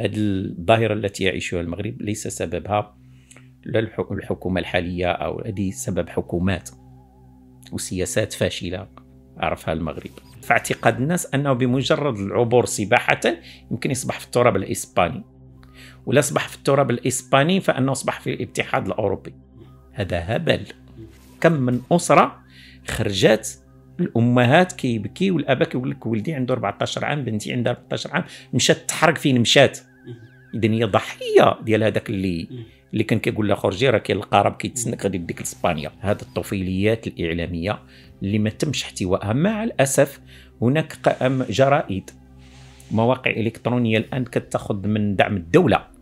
هذه الظاهرة التي يعيشها المغرب ليس سببها لا الحكومة الحالية أو هذه سبب حكومات وسياسات فاشلة عرفها المغرب فاعتقاد الناس أنه بمجرد العبور سباحة يمكن يصبح في التراب الإسباني ولا أصبح في التراب الإسباني فأنه أصبح في الاتحاد الأوروبي هذا هبل كم من أسرة خرجت الامهات كيبكي والاباء كيقول لك ولدي عنده 14 عام بنتي عندها 14 عام مشات تحرق فين مشات اذا هي ضحيه ديال هذاك اللي اللي كان كيقول لها خرجي راه كاين القارب كيتسنك غادي يديك لاسبانيا هذه الطفيليات الاعلاميه اللي ما تمش احتوائها مع الاسف هناك جرائد مواقع الكترونيه الان كتاخذ من دعم الدوله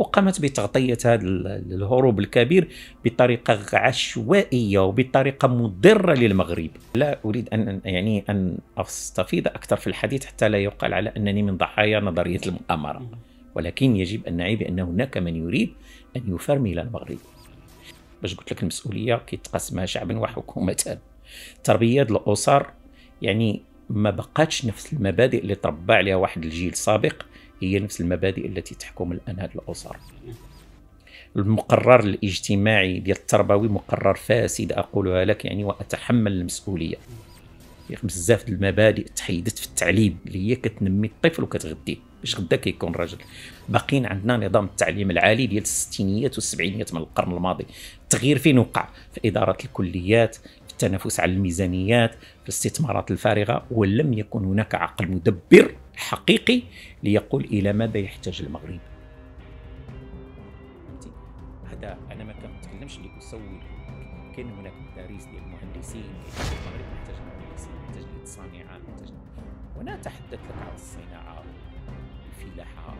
وقامت بتغطية هذا الهروب الكبير بطريقة عشوائية وبطريقة مضرة للمغرب لا أريد أن يعني أن أستفيض أكثر في الحديث حتى لا يقال على أنني من ضحايا نظرية المؤامرة ولكن يجب أن نعي بأن هناك من يريد أن يفرمل المغرب باش قلت لك المسؤولية كيتقاسمها شعبا وحكومه تربية الأسر يعني ما بقاتش نفس المبادئ اللي تربى عليها واحد الجيل سابق هي نفس المبادئ التي تحكم الان هذه الاسر المقرر الاجتماعي ديال التربوي مقرر فاسد اقولها لك يعني واتحمل المسؤوليه بزاف المبادئ تحيدت في التعليم اللي هي كتنمي الطفل وكتغذيه باش غدا كيكون راجل باقيين عندنا نظام التعليم العالي ديال الستينيات والسبعينيات من القرن الماضي التغيير فين وقع في اداره الكليات في التنافس على الميزانيات في الاستثمارات الفارغه ولم يكن هناك عقل مدبر حقيقي ليقول الى ماذا يحتاج المغرب هذا انا ما كنتكلمش اسوي كاين هناك مدارس ديال المهندسين المغرب محتاج المهندسين محتاج الصانعه محتاج وانا اتحدث لك عن الصناعه الفلاحه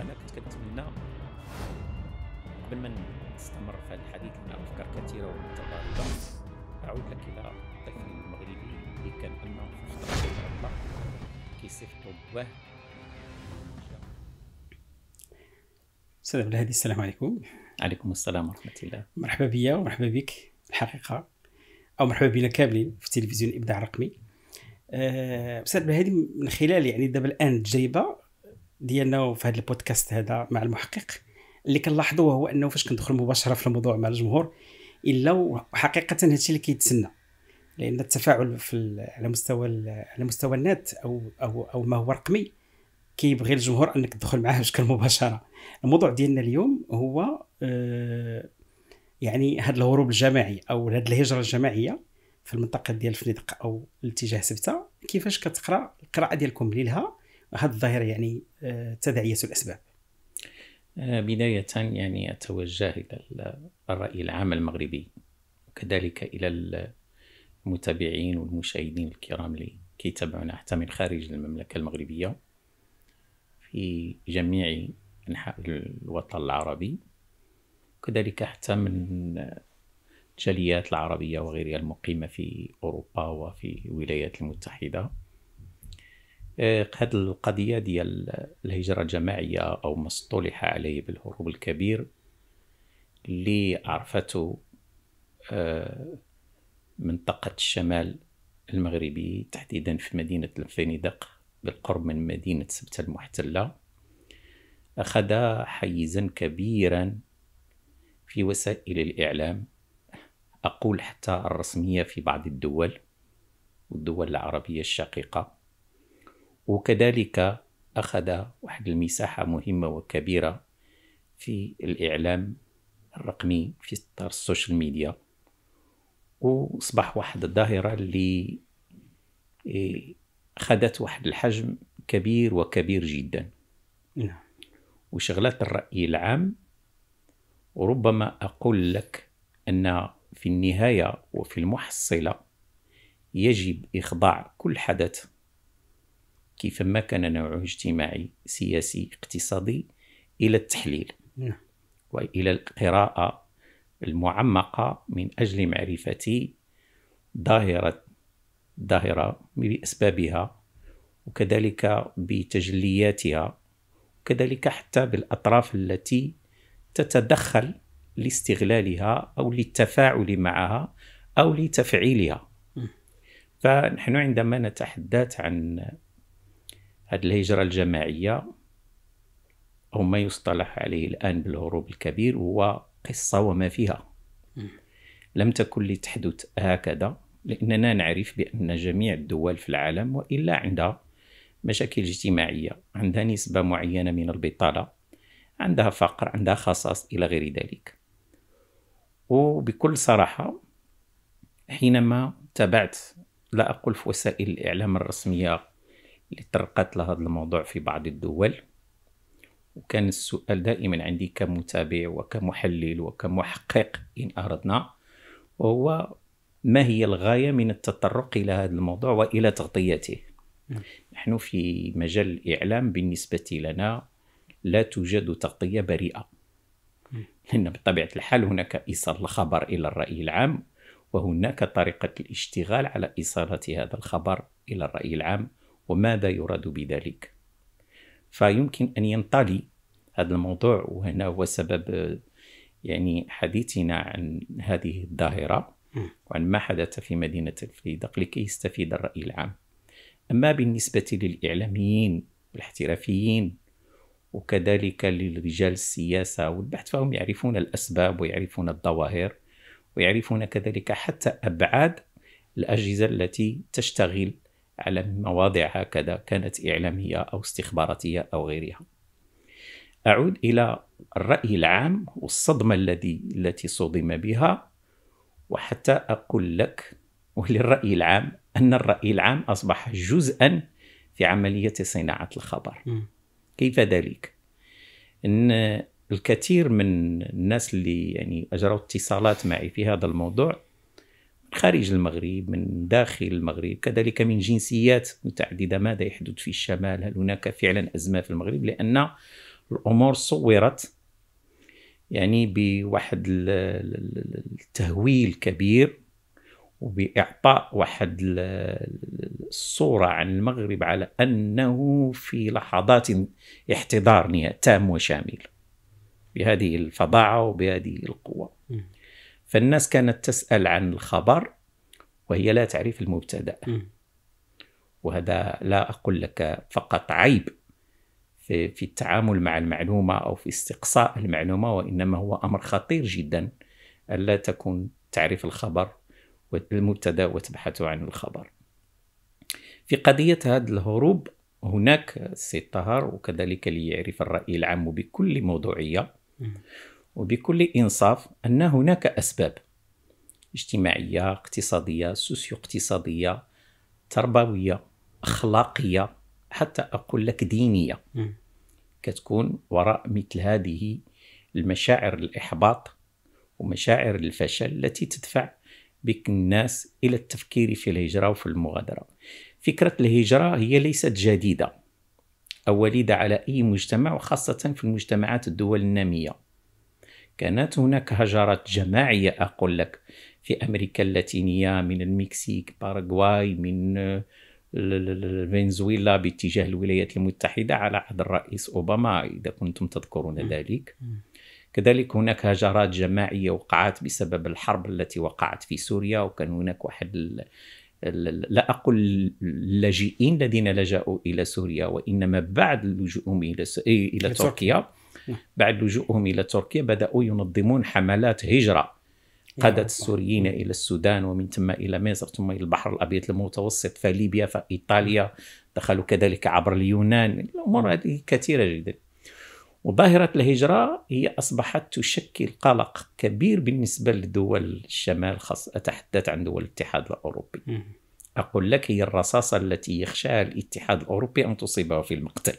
انا كنت كنتمنى قبل ما نستمر في هذا الحديث من افكار كثيره ومتضاربه اعود لك يصيفط باه استاذ عبد الهادي السلام عليكم عليكم السلام ورحمه الله مرحبا بيا ومرحبا بك الحقيقه او مرحبا بنا كاملين في تلفزيون الابداع الرقمي آه، استاذ عبد الهادي من خلال يعني دابا الان التجربه ديالنا في هذا البودكاست هذا مع المحقق اللي كنلاحظوه هو انه فاش كندخل مباشره في الموضوع مع الجمهور الا وحقيقه هادشي اللي كيتسنى لان التفاعل في على مستوى على مستوى النت او او او ما هو رقمي كيبغي الجمهور انك تدخل معاه بشكل مباشره الموضوع ديالنا اليوم هو آه، يعني هذا الهروب الجماعي او هذه الهجره الجماعيه في المنطقه ديال الفندق او الاتجاه سبته كيفاش كتقرا القراءه ديالكم ليلها هذه الظاهره يعني آه، تداعيات الاسباب آه، بدايه يعني اتوجه الى الراي العام المغربي وكذلك الى المتابعين والمشاهدين الكرام اللي كيتابعونا حتى من خارج المملكة المغربية في جميع أنحاء الوطن العربي وكذلك حتى من الجاليات العربية وغيرها المقيمة في أوروبا وفي الولايات المتحدة آه، هذه القضية ديال الهجرة الجماعية أو ما اصطلح عليه بالهروب الكبير اللي عرفته آه، منطقة الشمال المغربي تحديدا في مدينة الفينيدق بالقرب من مدينة سبتة المحتلة أخذ حيزا كبيرا في وسائل الإعلام أقول حتى الرسمية في بعض الدول والدول العربية الشقيقة وكذلك أخذ واحد المساحة مهمة وكبيرة في الإعلام الرقمي في السوشيال ميديا وصبح واحد الظاهرة اللي إيه، خدت واحد الحجم كبير وكبير جدا نعم وشغلات الرأي العام وربما أقول لك أن في النهاية وفي المحصلة يجب إخضاع كل حدث كيفما كان نوعه اجتماعي سياسي اقتصادي إلى التحليل نعم. وإلى القراءة المعمقة من أجل معرفة ظاهرة الظاهرة بأسبابها وكذلك بتجلياتها وكذلك حتى بالأطراف التي تتدخل لاستغلالها أو للتفاعل معها أو لتفعيلها فنحن عندما نتحدث عن هذه الهجرة الجماعية أو ما يصطلح عليه الآن بالهروب الكبير هو قصة وما فيها لم تكن لتحدث هكذا لأننا نعرف بأن جميع الدول في العالم وإلا عندها مشاكل اجتماعية عندها نسبة معينة من البطالة عندها فقر عندها خصاص إلى غير ذلك وبكل صراحة حينما تابعت لا أقول في وسائل الإعلام الرسمية اللي طرقت لهذا الموضوع في بعض الدول وكان السؤال دائما عندي كمتابع وكمحلل وكمحقق إن أردنا وهو ما هي الغاية من التطرق إلى هذا الموضوع وإلى تغطيته نعم. نحن في مجال الإعلام بالنسبة لنا لا توجد تغطية بريئة نعم. لأن بطبيعة الحال هناك إيصال الخبر إلى الرأي العام وهناك طريقة الاشتغال على إيصال هذا الخبر إلى الرأي العام وماذا يراد بذلك فيمكن أن ينطلي هذا الموضوع وهنا هو سبب يعني حديثنا عن هذه الظاهرة وعن ما حدث في مدينة الفريدق لكي يستفيد الرأي العام أما بالنسبة للإعلاميين والاحترافيين وكذلك للرجال السياسة والبحث فهم يعرفون الأسباب ويعرفون الظواهر ويعرفون كذلك حتى أبعاد الأجهزة التي تشتغل على مواضع هكذا كانت إعلامية أو استخباراتية أو غيرها أعود إلى الرأي العام والصدمة الذي التي صدم بها وحتى أقول لك وللرأي العام أن الرأي العام أصبح جزءا في عملية صناعة الخبر م. كيف ذلك؟ أن الكثير من الناس اللي يعني أجروا اتصالات معي في هذا الموضوع خارج المغرب من داخل المغرب كذلك من جنسيات متعددة ماذا يحدث في الشمال هل هناك فعلا أزمة في المغرب لأن الأمور صورت يعني بواحد التهويل كبير وبإعطاء واحد الصورة عن المغرب على أنه في لحظات احتضار تام وشامل بهذه الفظاعة وبهذه القوة فالناس كانت تسأل عن الخبر وهي لا تعرف المبتدأ وهذا لا أقول لك فقط عيب في, في التعامل مع المعلومة أو في استقصاء المعلومة وإنما هو أمر خطير جدا ألا تكون تعرف الخبر المبتدأ وتبحث عن الخبر في قضية هذا الهروب هناك السي طهر وكذلك ليعرف الرأي العام بكل موضوعية وبكل إنصاف أن هناك أسباب اجتماعية اقتصادية سوسيو اقتصادية تربوية أخلاقية حتى أقول لك دينية كتكون وراء مثل هذه المشاعر الإحباط ومشاعر الفشل التي تدفع بك الناس إلى التفكير في الهجرة وفي المغادرة فكرة الهجرة هي ليست جديدة أو وليدة على أي مجتمع وخاصة في المجتمعات الدول النامية كانت هناك هجرات جماعية أقول لك في أمريكا اللاتينية من المكسيك باراغواي من آه، فنزويلا باتجاه الولايات المتحدة على عهد الرئيس أوباما إذا كنتم تذكرون ذلك كذلك هناك هجرات جماعية وقعت بسبب الحرب التي وقعت في سوريا وكان هناك واحد ال... لا أقول اللاجئين الذين لجأوا إلى سوريا وإنما بعد لجؤهم إلى س... إلى تركيا بعد لجوءهم إلى تركيا بدأوا ينظمون حملات هجرة قادة السوريين إلى السودان ومن ثم إلى مصر ثم إلى البحر الأبيض المتوسط فليبيا فإيطاليا دخلوا كذلك عبر اليونان الأمور هذه كثيرة جدا وظاهرة الهجرة هي أصبحت تشكل قلق كبير بالنسبة لدول الشمال خاصة أتحدث عن دول الاتحاد الأوروبي أقول لك هي الرصاصة التي يخشاها الاتحاد الأوروبي أن تصيبه في المقتل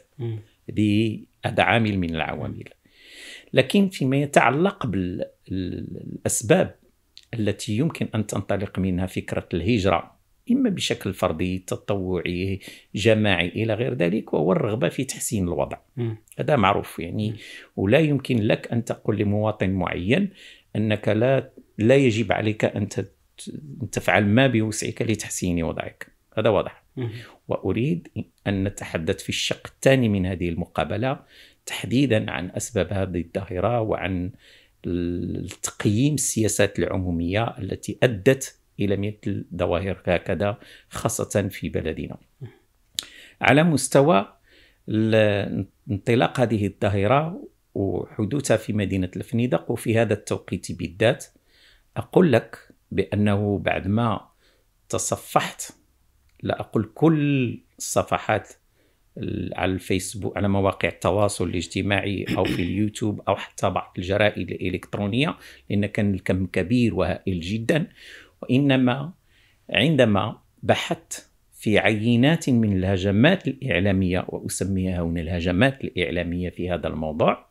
هذه هذا عامل من العوامل لكن فيما يتعلق بالأسباب التي يمكن أن تنطلق منها فكرة الهجرة إما بشكل فردي تطوعي جماعي إلى غير ذلك وهو الرغبة في تحسين الوضع م. هذا معروف يعني م. ولا يمكن لك أن تقول لمواطن معين أنك لا لا يجب عليك أن تفعل ما بوسعك لتحسين وضعك هذا واضح م. واريد ان نتحدث في الشق الثاني من هذه المقابله تحديدا عن اسباب هذه الظاهره وعن تقييم السياسات العموميه التي ادت الى مثل ظواهر هكذا خاصه في بلدنا. على مستوى انطلاق هذه الظاهره وحدوثها في مدينه الفنيدق وفي هذا التوقيت بالذات اقول لك بانه بعد ما تصفحت لا اقول كل الصفحات على الفيسبوك على مواقع التواصل الاجتماعي او في اليوتيوب او حتى بعض الجرائد الالكترونيه لان كان الكم كبير وهائل جدا وانما عندما بحثت في عينات من الهجمات الاعلاميه واسميها هنا الهجمات الاعلاميه في هذا الموضوع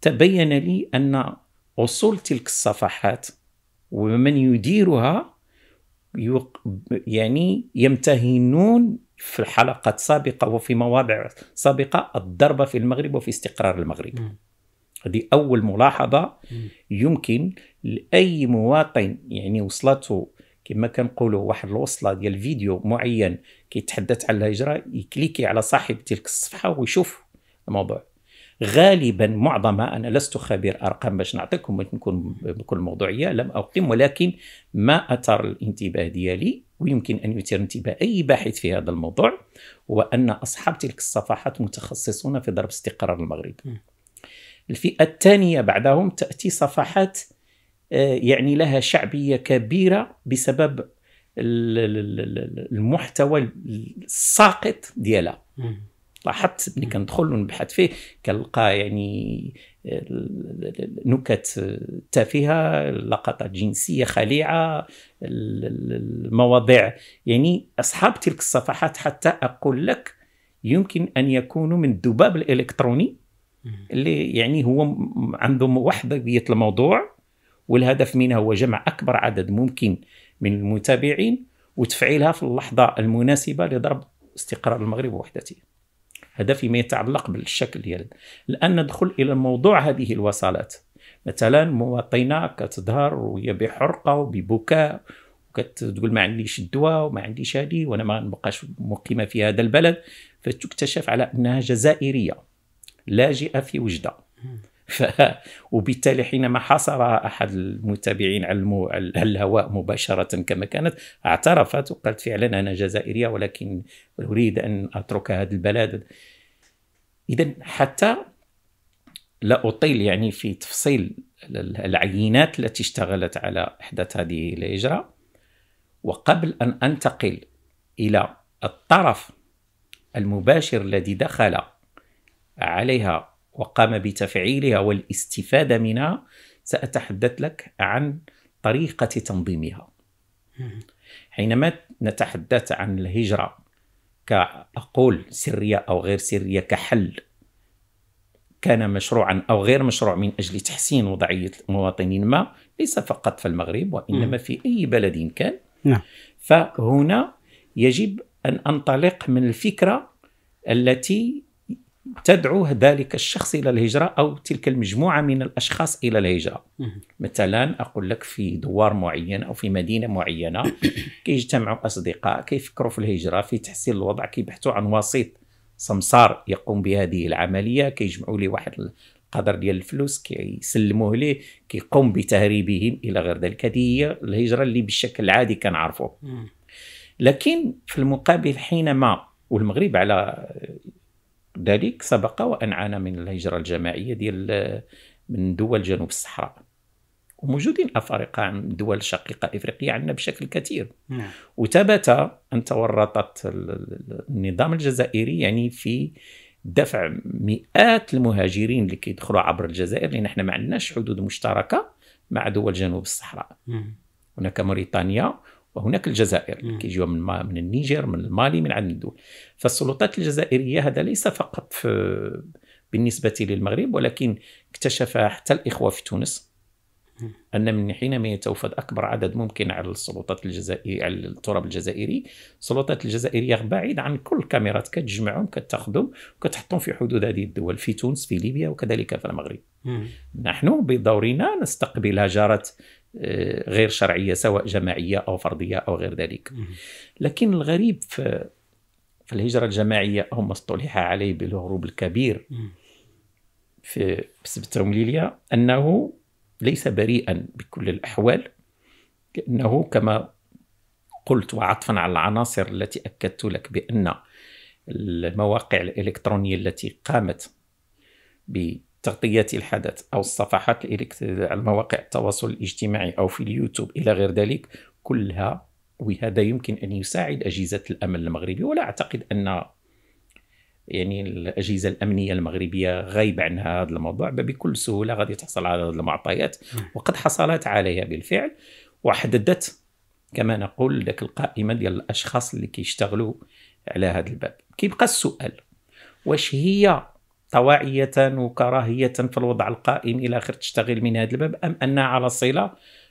تبين لي ان اصول تلك الصفحات ومن يديرها يعني يمتهنون في حلقات سابقة وفي مواضع سابقة الضربة في المغرب وفي استقرار المغرب م. هذه أول ملاحظة م. يمكن لأي مواطن يعني وصلته كما كنقولوا واحد الوصلة ديال فيديو معين كيتحدث على الهجرة يكليكي على صاحب تلك الصفحة ويشوف الموضوع غالبا معظم انا لست خبير ارقام باش نعطيكم نكون بكل موضوعيه لم اقيم ولكن ما اثار الانتباه ديالي ويمكن ان يثير انتباه اي باحث في هذا الموضوع هو ان اصحاب تلك الصفحات متخصصون في ضرب استقرار المغرب. الفئه الثانيه بعدهم تاتي صفحات آه، يعني لها شعبيه كبيره بسبب المحتوى الساقط ديالها. لاحظت ملي كندخل ونبحث فيه كنلقى يعني نكت تافهه لقطات جنسيه خليعه المواضيع يعني اصحاب تلك الصفحات حتى اقول لك يمكن ان يكونوا من الذباب الالكتروني اللي يعني هو عنده وحدبيه الموضوع والهدف منها هو جمع اكبر عدد ممكن من المتابعين وتفعيلها في اللحظه المناسبه لضرب استقرار المغرب ووحدته هذا فيما يتعلق بالشكل ديال الان ندخل الى موضوع هذه الوصلات مثلا مواطنه كتظهر وهي بحرقه وببكاء وكتقول ما عنديش الدواء وما عنديش هذه وانا ما نبقاش مقيمه في هذا البلد فتكتشف على انها جزائريه لاجئه في وجده ف... وبالتالي حينما حصر احد المتابعين على الم... الهواء مباشره كما كانت اعترفت وقالت فعلا انا جزائريه ولكن اريد ان اترك هذا البلد اذا حتى لا اطيل يعني في تفصيل العينات التي اشتغلت على احداث هذه الهجره وقبل ان انتقل الى الطرف المباشر الذي دخل عليها وقام بتفعيلها والاستفاده منها ساتحدث لك عن طريقه تنظيمها حينما نتحدث عن الهجره كاقول سريه او غير سريه كحل كان مشروعا او غير مشروع من اجل تحسين وضعيه مواطنين ما ليس فقط في المغرب وانما في اي بلد كان نعم. فهنا يجب ان انطلق من الفكره التي تدعو ذلك الشخص الى الهجره او تلك المجموعه من الاشخاص الى الهجره مثلا اقول لك في دوار معين او في مدينه معينه كيجتمعوا اصدقاء كيفكروا في الهجره في تحسين الوضع كيبحثوا عن وسيط سمسار يقوم بهذه العمليه كيجمعوا لي واحد قدر ديال الفلوس كيسلموه ليه كيقوم بتهريبهم الى غير ذلك هذه هي الهجره اللي بالشكل العادي كنعرفوه لكن في المقابل حينما والمغرب على ذلك سبق وان عانى من الهجره الجماعيه ديال من دول جنوب الصحراء وموجودين افارقه من دول شقيقه افريقيه عندنا بشكل كثير نعم. وثبت ان تورطت النظام الجزائري يعني في دفع مئات المهاجرين اللي كيدخلوا عبر الجزائر لان احنا ما عندناش حدود مشتركه مع دول جنوب الصحراء مم. هناك موريتانيا وهناك الجزائر كيجيو من من النيجر من المالي من عدد الدول فالسلطات الجزائريه هذا ليس فقط في بالنسبه للمغرب ولكن اكتشف حتى الاخوه في تونس ان من حينما يتوفد اكبر عدد ممكن على السلطات الجزائريه على التراب الجزائري السلطات الجزائريه بعيد عن كل الكاميرات كتجمعهم كتاخذهم وكتحطهم في حدود هذه الدول في تونس في ليبيا وكذلك في المغرب نحن بدورنا نستقبل هجره آه، غير شرعيه سواء جماعيه او فرديه او غير ذلك لكن الغريب في في الهجره الجماعيه هم اصطلح عليه بالهروب الكبير في سبتهم ليليا انه ليس بريئا بكل الاحوال لانه كما قلت وعطفا على العناصر التي اكدت لك بان المواقع الالكترونيه التي قامت ب تغطية الحدث أو الصفحات على مواقع التواصل الاجتماعي أو في اليوتيوب إلى غير ذلك كلها وهذا يمكن أن يساعد أجهزة الأمن المغربي ولا أعتقد أن يعني الأجهزة الأمنية المغربية غايبة عن هذا الموضوع بكل سهولة غادي تحصل على هذه المعطيات وقد حصلت عليها بالفعل وحددت كما نقول لك القائمة ديال الأشخاص اللي كيشتغلوا على هذا الباب كيبقى السؤال واش هي طواعية وكراهية في الوضع القائم إلى آخر تشتغل من هذا الباب أم أنها على صلة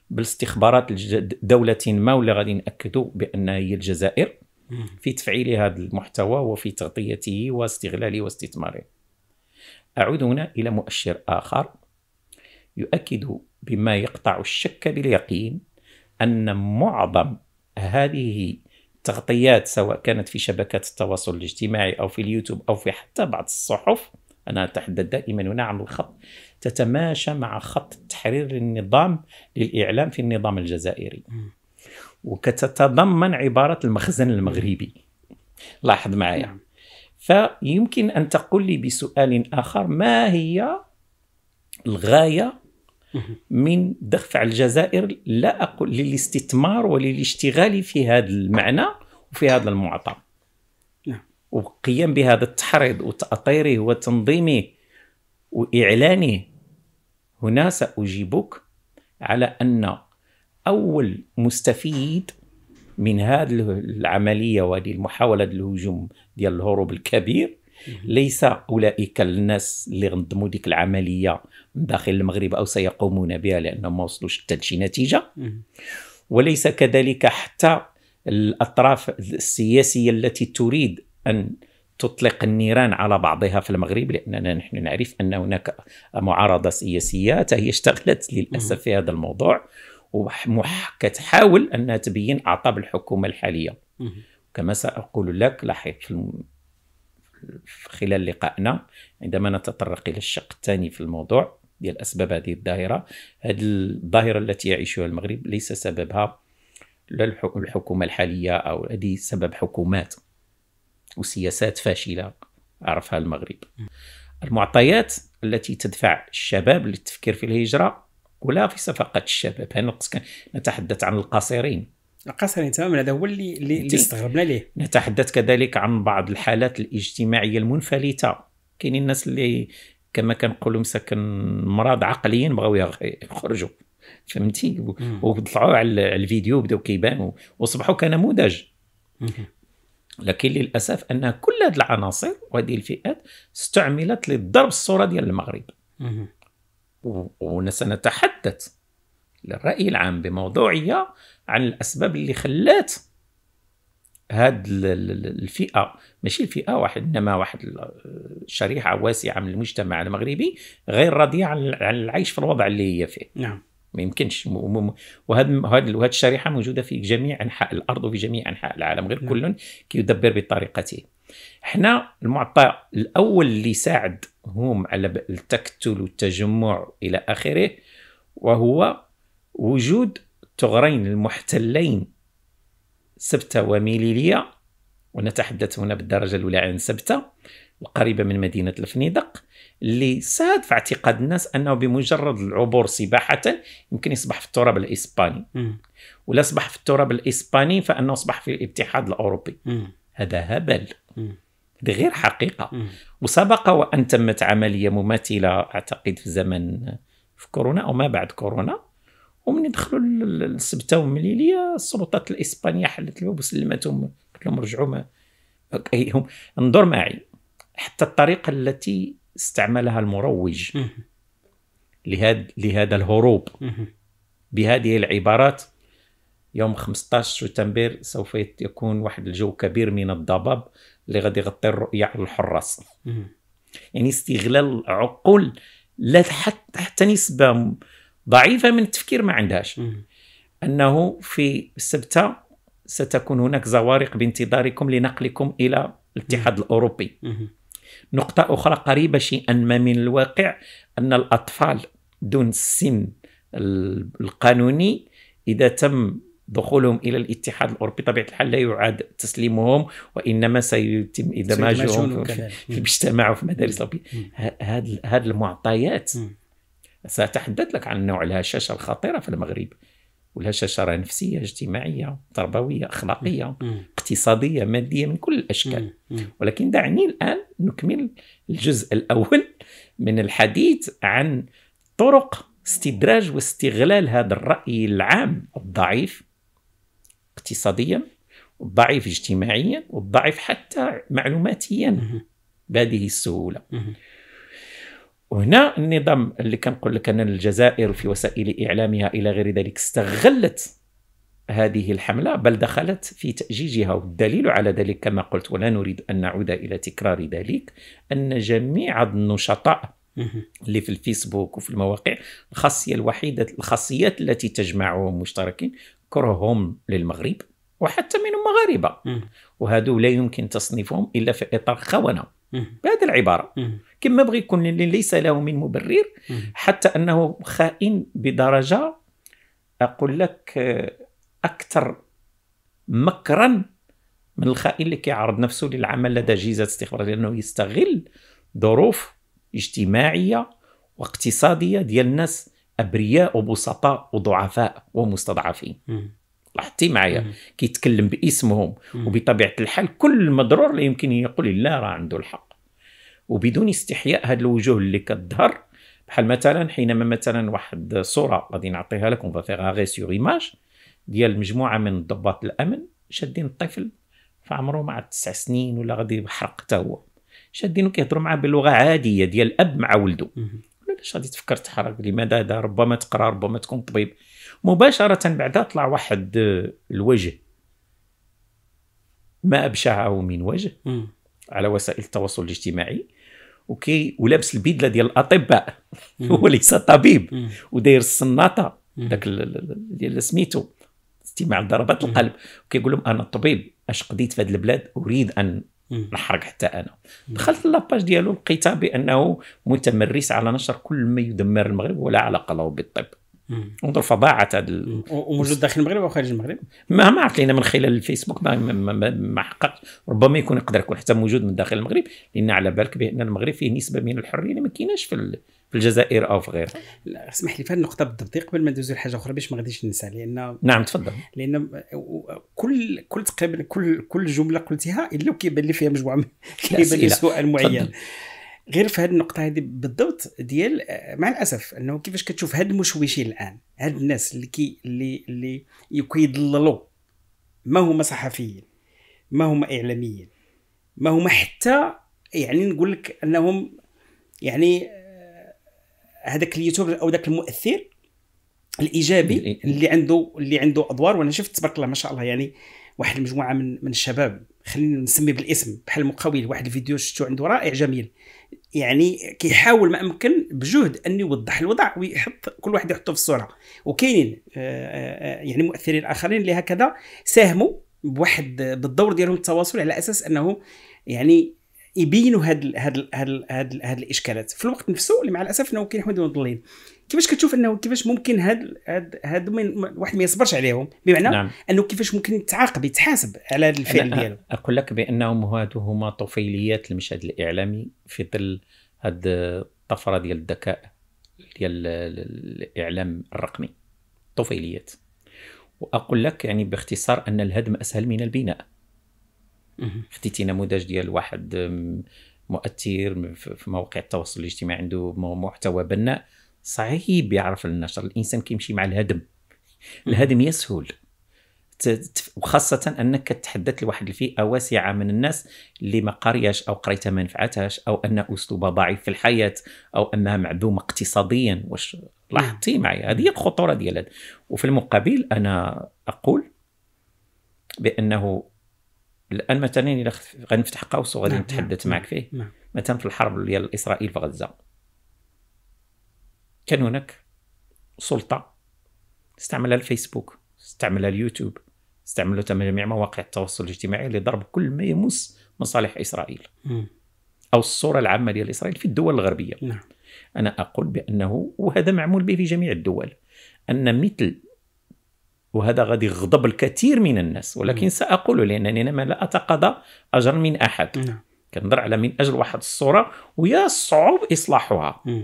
بالاستخبارات دولة ما واللي غادي نأكدوا بأنها هي الجزائر في تفعيل هذا المحتوى وفي تغطيته واستغلاله واستثماره أعود هنا إلى مؤشر آخر يؤكد بما يقطع الشك باليقين أن معظم هذه التغطيات سواء كانت في شبكات التواصل الاجتماعي أو في اليوتيوب أو في حتى بعض الصحف أنا أتحدث دائما هنا عن الخط تتماشى مع خط تحرير النظام للإعلام في النظام الجزائري وكتتضمن عبارة المخزن المغربي لاحظ معايا نعم. فيمكن أن تقول لي بسؤال آخر ما هي الغاية من دفع الجزائر لا أقول للاستثمار وللاشتغال في هذا المعنى وفي هذا المعطى وقيام بهذا التحريض وتأطيره وتنظيمه وإعلانه هنا سأجيبك على أن أول مستفيد من هذه العملية وهذه المحاولة الهجوم ديال الهروب الكبير ليس أولئك الناس اللي غنضموا ديك العملية من داخل المغرب أو سيقومون بها لأنهم ما وصلوش حتى لشي نتيجة وليس كذلك حتى الأطراف السياسية التي تريد أن تطلق النيران على بعضها في المغرب لأننا نحن نعرف أن هناك معارضة سياسية هي اشتغلت للأسف في هذا الموضوع وكتحاول أنها تبين أعطاب الحكومة الحالية كما سأقول لك لاحق في خلال لقائنا عندما نتطرق إلى الشق الثاني في الموضوع ديال أسباب هذه الظاهرة هذه الظاهرة التي يعيشها المغرب ليس سببها لا الحكومة الحالية أو هذه سبب حكومات وسياسات فاشله عرفها المغرب. المعطيات التي تدفع الشباب للتفكير في الهجره ولا في صفقة الشباب نتحدث عن القاصرين القاصرين تماما هذا هو اللي اللي استغربنا ليه نتحدث كذلك عن بعض الحالات الاجتماعيه المنفلته كاينين الناس اللي كما كنقولوا مساكن مرض عقليين بغاو يخرجوا فهمتي وطلعوا على الفيديو بداو كيبانوا وصبحوا كنموذج لكن للاسف ان كل هذه العناصر وهذه الفئات استعملت لضرب الصوره ديال المغرب وسنتحدث للراي العام بموضوعيه عن الاسباب اللي خلات هاد الفئه ماشي الفئه واحد انما واحد شريحه واسعه من المجتمع المغربي غير راضيه عن العيش في الوضع اللي هي فيه نعم ما يمكنش وهذا وهذه الشريحه موجوده في جميع انحاء الارض وفي جميع انحاء العالم غير نعم. كل كيدبر بطريقته حنا المعطى الاول اللي ساعد هم على التكتل والتجمع الى اخره وهو وجود الثغرين المحتلين سبتة وميليلية ونتحدث هنا بالدرجة الأولى عن سبتة القريبة من مدينة الفنيدق اللي ساد في اعتقاد الناس انه بمجرد العبور سباحه يمكن يصبح في التراب الاسباني ولا اصبح في التراب الاسباني فانه اصبح في الاتحاد الاوروبي م. هذا هبل هذه غير حقيقه م. وسبق وان تمت عمليه مماثله اعتقد في زمن في كورونا او ما بعد كورونا ومن دخلوا السبته والمليليه السلطات الاسبانيه حلت لهم وسلمتهم قلت لهم رجعوا ما هم انظر معي حتى الطريقه التي استعملها المروج لهذا لهذا الهروب بهذه العبارات يوم 15 سبتمبر سوف يكون واحد الجو كبير من الضباب اللي غادي يغطي الرؤيه على الحراس يعني استغلال عقول لا حتى حتى نسبه ضعيفه من التفكير ما عندهاش انه في السبته ستكون هناك زوارق بانتظاركم لنقلكم الى الاتحاد الاوروبي نقطة أخرى قريبة شيئا ما من الواقع أن الأطفال دون السن القانوني إذا تم دخولهم الى الاتحاد الاوروبي بطبيعه الحال لا يعاد تسليمهم وانما سيتم ادماجهم في, المجتمع وفي المدارس الاوروبيه هذه المعطيات ساتحدث لك عن نوع الهشاشه الخطيره في المغرب والهشاشه نفسيه اجتماعيه تربويه اخلاقيه اقتصاديه ماديه من كل الاشكال ولكن دعني الان نكمل الجزء الاول من الحديث عن طرق استدراج واستغلال هذا الراي العام الضعيف اقتصاديا والضعيف اجتماعيا والضعيف حتى معلوماتيا بهذه السهوله وهنا النظام اللي كنقول لك ان الجزائر في وسائل اعلامها الى غير ذلك استغلت هذه الحمله بل دخلت في تاجيجها والدليل على ذلك كما قلت ولا نريد ان نعود الى تكرار ذلك ان جميع النشطاء اللي في الفيسبوك وفي المواقع الخاصيه الوحيده الخاصيات التي تجمعهم مشتركين كرههم للمغرب وحتى منهم مغاربه وهذو لا يمكن تصنيفهم الا في اطار خونه بهذه العباره كما بغى يكون ليس له من مبرر حتى انه خائن بدرجه اقول لك آه، اكثر مكرا من الخائن اللي كيعرض نفسه للعمل لدى جهاز استخبارات لانه يستغل ظروف اجتماعيه واقتصاديه ديال الناس ابرياء وبسطاء وضعفاء ومستضعفين لاحظتي معايا كيتكلم باسمهم وبطبيعه الحال كل مضرور لا يمكن يقول لا راه عنده الحق وبدون استحياء هذه الوجوه اللي كتظهر بحال مثلا حينما مثلا واحد صوره غادي نعطيها لكم فيغ غي سيغ ايماج ديال مجموعه من ضباط الامن شادين الطفل في عمره مع تسع سنين ولا غادي يحرق حتى هو شادينو كيهضروا معاه بلغه عاديه ديال الاب مع ولده علاش غادي تفكر تحرق لماذا هذا ربما تقرا ربما تكون طبيب مباشره بعدها طلع واحد آه، الوجه ما ابشعه من وجه على وسائل التواصل الاجتماعي اوكي ولابس البدله ديال الاطباء هو ليس طبيب وداير السناطه داك ديال سميتو استماع لضربات القلب وكيقول لهم انا طبيب اش قضيت في هذه البلاد اريد ان نحرق حتى انا دخلت لاباج ديالو لقيتها بانه متمرس على نشر كل ما يدمر المغرب ولا علاقه له بالطب انظر فظاعه ال... وموجود داخل المغرب او خارج المغرب؟ ما, ما عرفت لان من خلال الفيسبوك ما, ما, ما, ما ربما يكون يقدر يكون حتى موجود من داخل المغرب لان على بالك بان المغرب فيه نسبه من الحريه اللي ما كايناش في ال... في الجزائر او في غيرها لا اسمح لي في هذه النقطه بالضبط قبل ما ندوزو لحاجه اخرى باش ما غاديش ننسى لان نعم تفضل لان كل كل تقريبا كل كل جمله قلتها الا كيبان لي فيها مجموعه كيبان لي سؤال معين غير في هذه النقطه هذه بالضبط ديال آه، مع الاسف انه كيفاش كتشوف هاد المشوشين الان هاد الناس اللي كي اللي اللي كيضللوا ما هما صحفيين ما هما اعلاميين ما هما حتى يعني نقول لك انهم يعني آه، هذاك اليوتيوبر او ذاك المؤثر الايجابي اللي عنده اللي عنده ادوار وانا شفت تبارك الله ما شاء الله يعني واحد المجموعه من من الشباب خلينا نسمي بالاسم بحال مقاول واحد الفيديو شفتو عنده رائع جميل يعني كيحاول ما امكن بجهد ان يوضح الوضع ويحط كل واحد يحطه في الصوره وكاينين آه، آه، آه، يعني مؤثرين اخرين اللي هكذا ساهموا بواحد بالدور ديالهم التواصل على اساس انه يعني يبينوا هاد ال هاد هاد هاد, هاد الاشكالات في الوقت نفسه اللي مع الاسف انه كاين حمد المضلين كيفاش كتشوف انه كيفاش ممكن هاد هاد هاد الواحد ما يصبرش عليهم بمعنى نعم. انه كيفاش ممكن يتعاقب يتحاسب على هذا الفعل ديالو اقول لك بانهم هادو هما طفيليات المشهد الاعلامي في ظل هاد الطفره ديال الذكاء ديال الاعلام الرقمي طفيليات واقول لك يعني باختصار ان الهدم اسهل من البناء خديتي نموذج ديال واحد مؤثر في مواقع التواصل الاجتماعي عنده محتوى بناء صعيب يعرف النشر الانسان كيمشي مع الهدم الهدم يسهل وخاصة أنك كتحدث لواحد الفئة واسعة من الناس اللي ما قرياش أو قريتها ما نفعتهاش أو أن أسلوبها ضعيف في الحياة أو أنها معدومة اقتصاديا واش لاحظتي معي هذه هي الخطورة ديال وفي المقابل أنا أقول بأنه الآن مثلا إلا غنفتح قوس وغادي نعم، نتحدث نعم، معك فيه نعم، مثلا في الحرب ديال إسرائيل في غزة كان هناك سلطه استعملها الفيسبوك استعملها اليوتيوب استعملتها جميع مواقع التواصل الاجتماعي لضرب كل ما يمس مصالح اسرائيل م. او الصوره العامه ديال اسرائيل في الدول الغربيه نعم. انا اقول بانه وهذا معمول به في جميع الدول ان مثل وهذا غادي يغضب الكثير من الناس ولكن م. ساقول لانني انا لا اتقاضى اجرا من احد نعم. كنظر على من اجل واحد الصوره ويصعب اصلاحها م.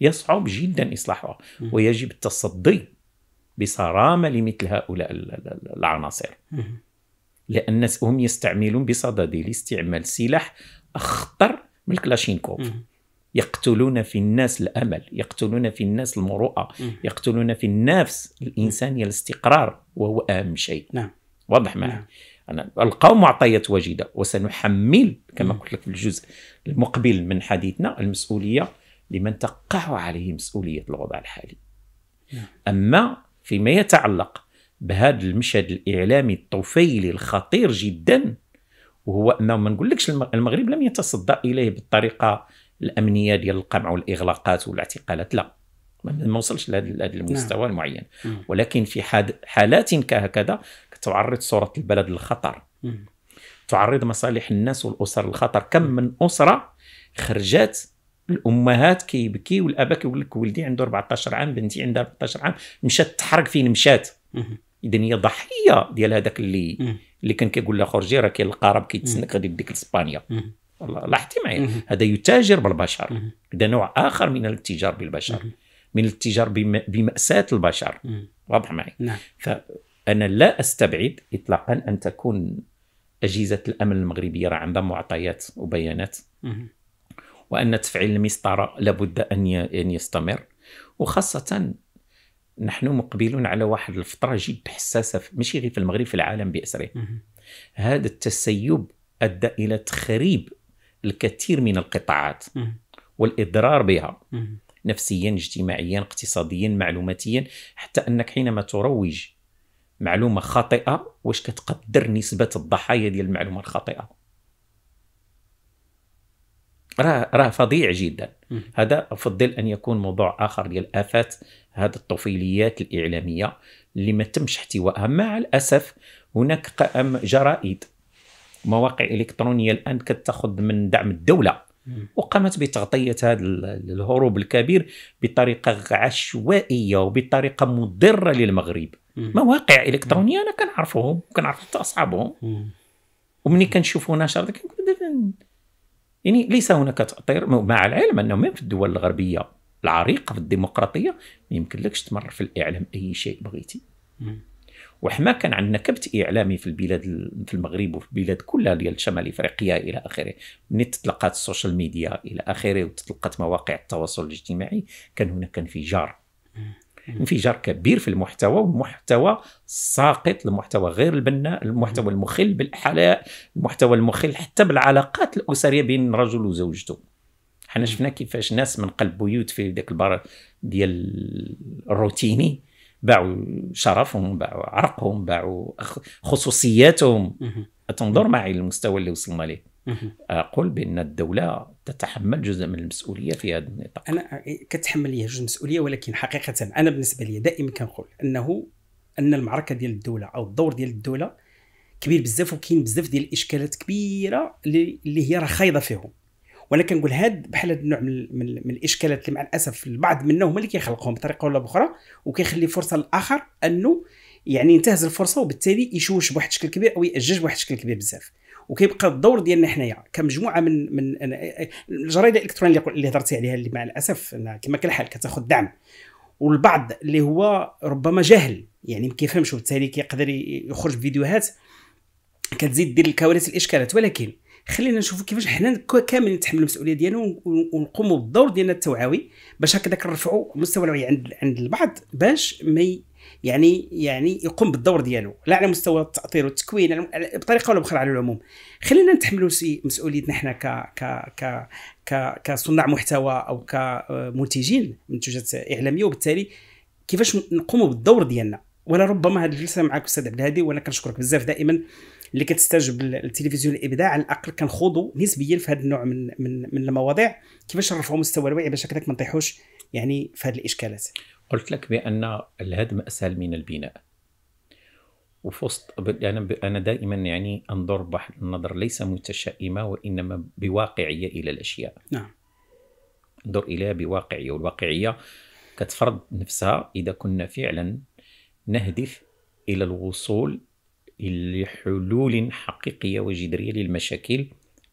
يصعب جدا إصلاحها ويجب التصدي بصرامة لمثل هؤلاء العناصر لأن هم يستعملون بصدد الاستعمال سلاح أخطر من الكلاشينكوف يقتلون في الناس الامل، يقتلون في الناس المروءه، يقتلون في النفس الانسانيه الاستقرار وهو اهم شيء. نعم واضح معي؟ نعم. أنا القوم معطيات واجده وسنحمل كما قلت لك في الجزء المقبل من حديثنا المسؤوليه لمن تقع عليه مسؤولية الوضع الحالي نعم. أما فيما يتعلق بهذا المشهد الإعلامي الطفيلي الخطير جدا وهو أنه ما نقولكش المغرب لم يتصدى إليه بالطريقة الأمنية ديال القمع والإغلاقات والاعتقالات لا ما وصلش لهذا المستوى نعم. المعين نعم. ولكن في حالات كهكذا تعرض صورة البلد للخطر تعرض مصالح الناس والأسر للخطر كم من أسرة خرجت الامهات كيبكي والاباء كيقول لك ولدي عنده 14 عام بنتي عندها 14 عام مشات تحرق فين مشات اذا هي ضحيه ديال هذاك اللي اللي كان كيقول لها خرجي راه كاين القارب كيتسناك غادي يديك لاسبانيا لاحظتي معايا هذا يتاجر بالبشر هذا نوع اخر من الاتجار بالبشر من الاتجار بماساه البشر واضح معي نعم. فانا لا استبعد اطلاقا ان تكون اجهزه الامن المغربيه راه عندها معطيات وبيانات مه. وأن تفعيل المسطرة لابد أن يستمر وخاصة نحن مقبلون على واحد الفترة جد حساسة ماشي غير في المغرب في العالم بأسره هذا التسيب أدى إلى تخريب الكثير من القطاعات والإضرار بها نفسيا اجتماعيا اقتصاديا معلوماتيا حتى أنك حينما تروج معلومة خاطئة واش كتقدر نسبة الضحايا ديال المعلومة الخاطئة راه راه فظيع جدا هذا افضل ان يكون موضوع اخر ديال افات هذه الطفيليات الاعلاميه اللي ما تمش احتوائها مع الاسف هناك قائم جرائد مواقع الكترونيه الان كتاخذ من دعم الدوله وقامت بتغطيه هذا الهروب الكبير بطريقه عشوائيه وبطريقه مضره للمغرب مواقع الكترونيه انا كنعرفهم كنعرف حتى اصحابهم ومني كنشوفوا نشر كنقول يعني ليس هناك تأطير مع العلم أنه من في الدول الغربية العريقة في الديمقراطية ما يمكنلكش تمر في الإعلام أي شيء بغيتي وحما كان عندنا كبت إعلامي في البلاد في المغرب وفي البلاد كلها ديال شمال إفريقيا إلى آخره من تطلقات السوشيال ميديا إلى آخره وتطلقات مواقع التواصل الاجتماعي كان هناك انفجار انفجار كبير في المحتوى والمحتوى ساقط المحتوى غير البناء المحتوى المخل بالحلاء المحتوى المخل حتى بالعلاقات الاسريه بين رجل وزوجته حنا شفنا كيفاش ناس من قلب بيوت في ذاك البار ديال الروتيني باعوا شرفهم باعوا عرقهم باعوا خصوصياتهم تنظر معي للمستوى اللي وصلنا ليه اقول بان الدوله تتحمل جزء من المسؤوليه في هذا النطاق انا إيه، كتحمل ليها جزء المسؤوليه ولكن حقيقه انا بالنسبه لي دائما كنقول انه ان المعركه ديال الدوله او الدور ديال الدوله كبير بزاف وكاين بزاف ديال الاشكالات كبيره اللي هي راه خايضه فيهم وانا كنقول هاد بحال هاد النوع من, من, من الاشكالات اللي مع الاسف البعض منا هما اللي كيخلقهم بطريقه ولا باخرى وكيخلي فرصه للاخر انه يعني ينتهز الفرصه وبالتالي يشوش بواحد الشكل كبير او ياجج بواحد الشكل كبير بزاف وكيبقى الدور ديالنا حنايا كمجموعه من من الجريده الالكترونيه اللي هضرتي عليها اللي مع الاسف كما كان الحال كتاخذ دعم والبعض اللي هو ربما جاهل يعني ما كيفهمش وبالتالي كيقدر يخرج بفيديوهات كتزيد دير الكوارث الاشكالات ولكن خلينا نشوفوا كيفاش حنا كاملين نتحملوا المسؤوليه ديالنا ونقوموا بالدور ديالنا التوعوي باش هكذاك نرفعوا مستوى الوعي عند عند البعض باش ما يعني يعني يقوم بالدور ديالو لا على مستوى التاطير والتكوين بطريقه ولا باخرى على العموم خلينا نتحملوا شي مسؤوليتنا حنا ك ك ك ك كصناع محتوى او كمنتجين منتوجات اعلاميه وبالتالي كيفاش نقوموا بالدور ديالنا ولا ربما هذه الجلسه معك استاذ عبد الهادي وانا كنشكرك بزاف دائما اللي كتستجب للتلفزيون الابداع على الاقل كنخوضوا نسبيا في هذا النوع من من من المواضيع كيفاش نرفعوا مستوى الوعي باش هكذاك ما نطيحوش يعني في هذه الاشكالات قلت لك بأن الهدم أسهل من البناء وفي وسط أنا, أنا دائما يعني أنظر بحد النظر ليس متشائمة وإنما بواقعية إلى الأشياء نعم انظر إليها بواقعية والواقعية كتفرض نفسها إذا كنا فعلا نهدف إلى الوصول لحلول حقيقية وجذرية للمشاكل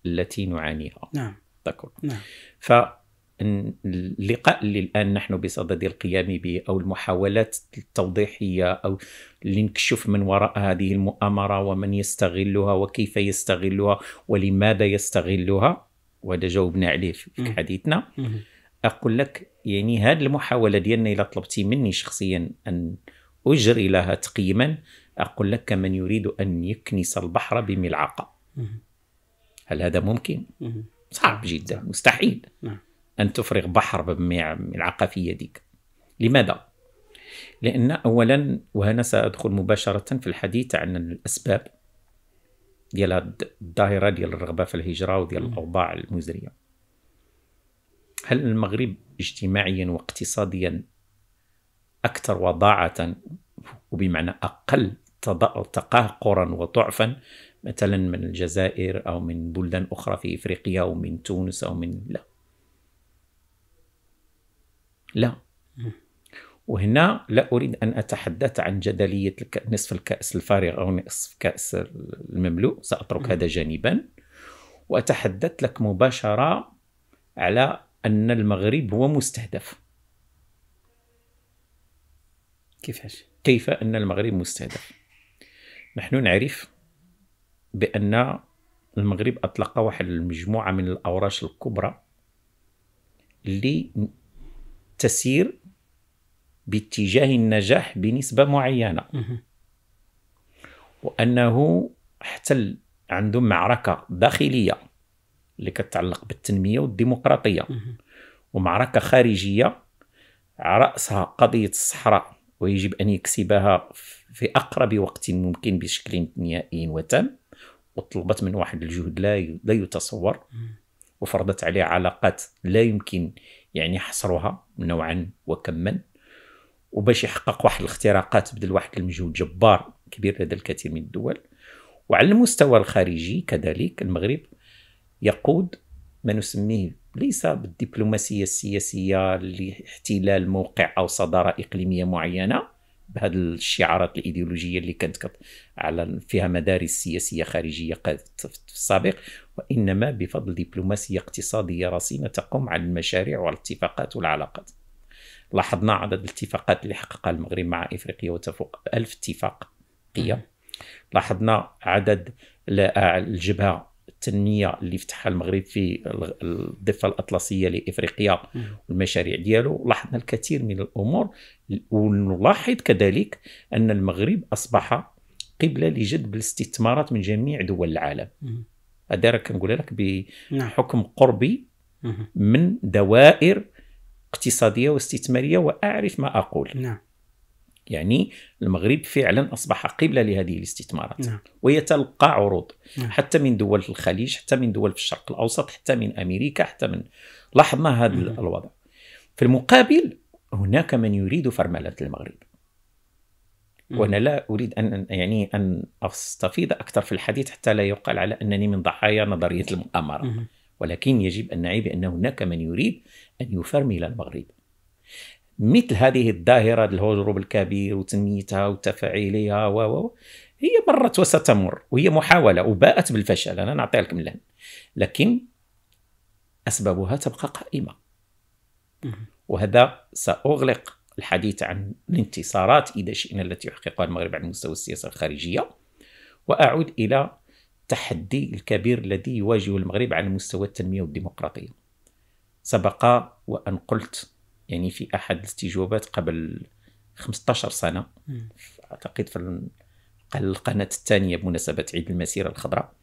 التي نعانيها نعم داكور نعم. اللقاء اللي الان نحن بصدد القيام به او المحاولات التوضيحيه او لنكشف من وراء هذه المؤامره ومن يستغلها وكيف يستغلها ولماذا يستغلها وهذا جاوبنا عليه في حديثنا اقول لك يعني هذه المحاوله ديالنا الا طلبتي مني شخصيا ان اجري لها تقييما اقول لك كمن يريد ان يكنس البحر بملعقه هل هذا ممكن؟ صعب جدا مستحيل نعم أن تفرغ بحر من العقافية ديك لماذا؟ لأن أولا وهنا سأدخل مباشرة في الحديث عن الأسباب ديال الظاهرة ديال الرغبة في الهجرة وديال الأوضاع المزرية هل المغرب اجتماعيا واقتصاديا أكثر وضاعة وبمعنى أقل تقهقرا وضعفا مثلا من الجزائر أو من بلدان أخرى في إفريقيا أو من تونس أو من لا لا وهنا لا أريد أن أتحدث عن جدلية نصف الكأس الفارغ أو نصف كأس المملوء سأترك هذا جانبا وأتحدث لك مباشرة على أن المغرب هو مستهدف كيفاش؟ كيف أن المغرب مستهدف؟ نحن نعرف بأن المغرب أطلق واحد المجموعة من الأوراش الكبرى اللي تسير باتجاه النجاح بنسبة معينة وأنه احتل عنده معركة داخلية اللي كتعلق بالتنمية والديمقراطية ومعركة خارجية على رأسها قضية الصحراء ويجب أن يكسبها في أقرب وقت ممكن بشكل نهائي وتام وطلبت من واحد الجهد لا لا يتصور وفرضت عليه علاقات لا يمكن يعني حصروها نوعا وكما وباش يحقق واحد الاختراقات بدل واحد المجهود جبار كبير لدى الكثير من الدول وعلى المستوى الخارجي كذلك المغرب يقود ما نسميه ليس بالدبلوماسيه السياسيه لاحتلال موقع او صداره اقليميه معينه بهذه الشعارات الايديولوجيه اللي كانت على فيها مدارس سياسيه خارجيه في السابق وإنما بفضل دبلوماسية اقتصادية رصينة تقوم على المشاريع والاتفاقات والعلاقات لاحظنا عدد الاتفاقات اللي حققها المغرب مع إفريقيا وتفوق ألف اتفاقية لاحظنا عدد الجبهة التنميه اللي فتحها المغرب في الضفه الاطلسيه لافريقيا والمشاريع ديالو لاحظنا الكثير من الامور ونلاحظ كذلك ان المغرب اصبح قبله لجذب الاستثمارات من جميع دول العالم ادارك كنقول لك بحكم نعم. قربي من دوائر اقتصاديه واستثماريه واعرف ما اقول نعم يعني المغرب فعلا اصبح قبله لهذه الاستثمارات نعم. ويتلقى عروض نعم. حتى من دول الخليج حتى من دول في الشرق الاوسط حتى من امريكا حتى من لاحظنا هذا نعم. الوضع في المقابل هناك من يريد فرمله المغرب وانا لا اريد ان يعني ان استفيض اكثر في الحديث حتى لا يقال على انني من ضحايا نظريه المؤامره ولكن يجب ان نعي بان هناك من يريد ان يفرمل المغرب مثل هذه الظاهره الهجروب الكبير وتنميتها وتفاعيلها و هي مرت وستمر وهي محاوله وباءت بالفشل انا نعطي لكم الان لكن اسبابها تبقى قائمه وهذا ساغلق الحديث عن الانتصارات إذا شئنا التي يحققها المغرب على مستوى السياسة الخارجية وأعود إلى التحدي الكبير الذي يواجه المغرب على مستوى التنمية والديمقراطية سبق وأن قلت يعني في أحد الاستجوابات قبل 15 سنة أعتقد في القناة الثانية بمناسبة عيد المسيرة الخضراء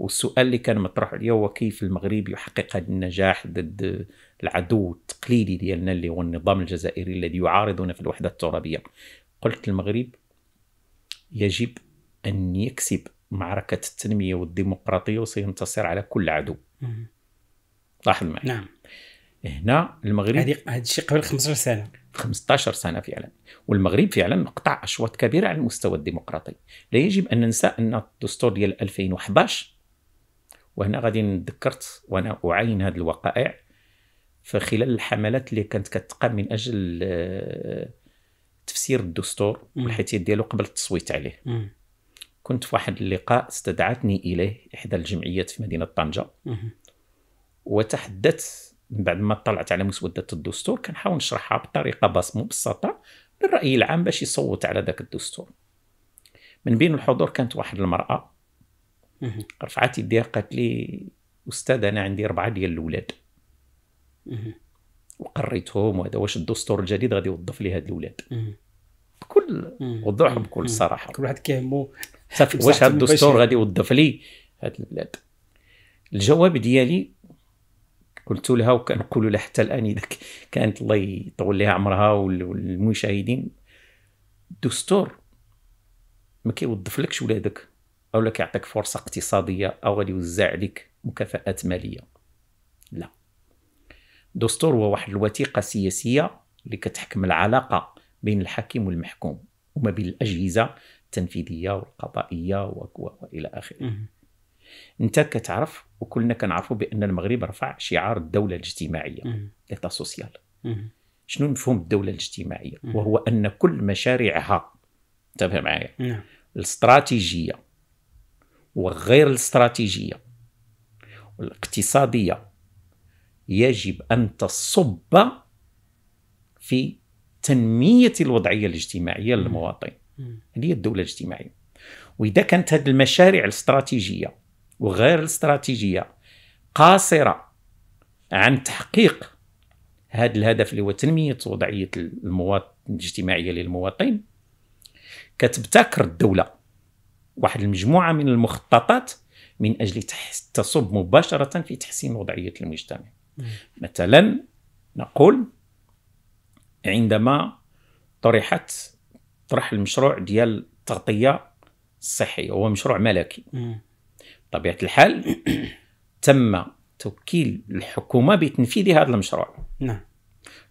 والسؤال اللي كان مطروح عليا هو كيف المغرب يحقق هذا النجاح ضد العدو التقليدي ديالنا اللي هو النظام الجزائري الذي يعارضنا في الوحده الترابيه قلت المغرب يجب ان يكسب معركه التنميه والديمقراطيه وسينتصر على كل عدو لاحظ معي نعم هنا المغرب هذا الشيء قبل 15 سنه 15 سنه فعلا والمغرب فعلا قطع اشواط كبيره على المستوى الديمقراطي لا يجب ان ننسى ان الدستور ديال 2011 وهنا غادي نذكرت وانا اعاين هذه الوقائع فخلال الحملات اللي كانت كتقام من اجل آه، تفسير الدستور والحيثيات ديالو قبل التصويت عليه م. كنت في واحد اللقاء استدعتني اليه احدى الجمعيات في مدينه طنجه وتحدثت من بعد ما اطلعت على مسوده الدستور كنحاول نشرحها بطريقه مبسطه للراي العام باش يصوت على ذاك الدستور من بين الحضور كانت واحد المراه رفعت يديها قالت لي استاذ انا عندي اربعه ديال الاولاد وقريتهم وهذا واش الدستور الجديد غادي يوظف لي هاد الاولاد بكل وضوح بكل صراحه كل واحد كيهمو واش هاد الدستور غادي يوظف لي هاد البلاد الجواب ديالي قلت لها وكنقول لها حتى الان اذا كانت الله يطول لها عمرها والمشاهدين الدستور ما كيوظفلكش ولادك او لك يعطيك فرصه اقتصاديه او غادي يوزع لك مكافآت ماليه لا دستور هو واحد الوثيقه سياسيه اللي كتحكم العلاقه بين الحاكم والمحكوم وما بين الاجهزه التنفيذيه والقضائيه والى اخره انت كتعرف وكلنا كنعرفوا بان المغرب رفع شعار الدوله الاجتماعيه ليتا سوسيال شنو مفهوم الدوله الاجتماعيه وهو ان كل مشاريعها انتبه معايا نعم. الاستراتيجيه وغير الاستراتيجية والاقتصادية يجب أن تصب في تنمية الوضعية الاجتماعية للمواطن هذه الدولة الاجتماعية وإذا كانت هذه المشاريع الاستراتيجية وغير الاستراتيجية قاصرة عن تحقيق هذا الهدف اللي هو تنمية وضعية المواطن الاجتماعية للمواطن كتبتكر الدولة واحد المجموعه من المخططات من اجل تصب مباشره في تحسين وضعيه المجتمع مثلا نقول عندما طرحت طرح المشروع ديال التغطيه الصحيه هو مشروع ملكي بطبيعه الحال تم توكيل الحكومه بتنفيذ هذا المشروع نعم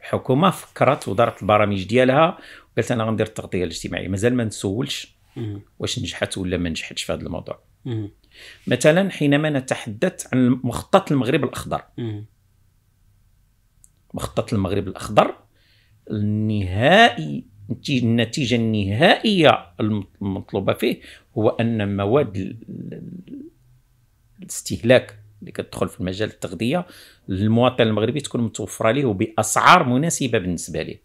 الحكومه فكرت ودارت البرامج ديالها وقالت انا غندير التغطيه الاجتماعيه مازال ما نسولش واش نجحت ولا ما نجحتش في هذا الموضوع مثلا حينما نتحدث عن مخطط المغرب الاخضر مخطط المغرب الاخضر النهائي النتيجه النهائيه المطلوبه فيه هو ان مواد الاستهلاك اللي كتدخل في مجال التغذيه للمواطن المغربي تكون متوفره ليه وباسعار مناسبه بالنسبه ليه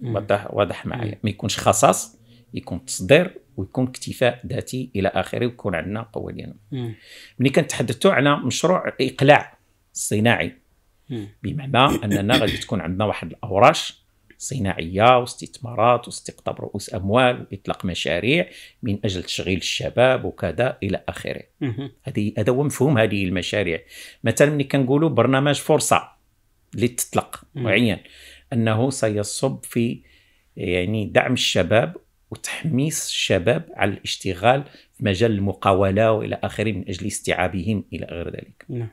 واضح واضح معايا ما يكونش خصاص يكون تصدير ويكون اكتفاء ذاتي الى اخره ويكون عندنا قوه ديالنا ملي كنتحدثوا على مشروع الاقلاع الصناعي بمعنى اننا غادي تكون عندنا واحد الاوراش صناعيه واستثمارات واستقطاب رؤوس اموال واطلاق مشاريع من اجل تشغيل الشباب وكذا الى اخره هذه هذا هو مفهوم هذه المشاريع مثلا ملي كنقولوا برنامج فرصه اللي تطلق معين انه سيصب في يعني دعم الشباب وتحميس الشباب على الاشتغال في مجال المقاولة وإلى آخره من أجل استيعابهم إلى غير ذلك نعم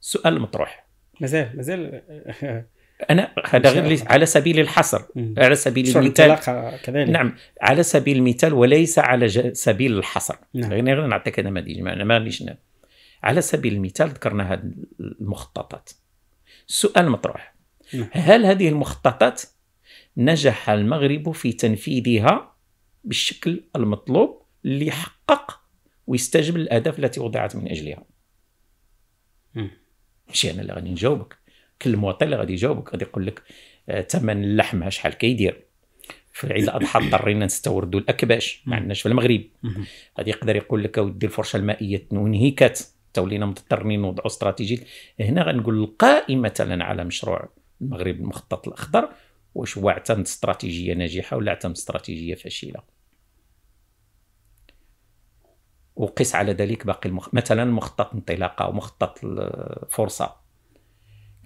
سؤال مطروح مازال مازال انا هذا غير على سبيل الحصر على سبيل المثال كذلك نعم على سبيل المثال وليس على ج... سبيل الحصر نعم. غير نعطيك نماذج ما مانيش نعم. على سبيل المثال ذكرنا هذه المخططات السؤال مطروح نعم. هل هذه المخططات نجح المغرب في تنفيذها بالشكل المطلوب اللي يحقق ويستجب الاهداف التي وضعت من اجلها ماشي انا اللي غادي نجاوبك كل مواطن اللي غادي يجاوبك غادي يقول لك ثمن آه، اللحم شحال كيدير في عيد الاضحى اضطرينا نستوردوا الاكباش ما عندناش في المغرب غادي يقدر يقول لك اودي الفرشه المائيه انهكت تولينا مضطرين نوضعوا استراتيجيه هنا غنقول القائم مثلا على مشروع المغرب المخطط الاخضر واش هو اعتمد استراتيجيه ناجحه ولا اعتمد استراتيجيه فاشله وقس على ذلك باقي المخ... مثلا مخطط انطلاقه ومخطط الفرصه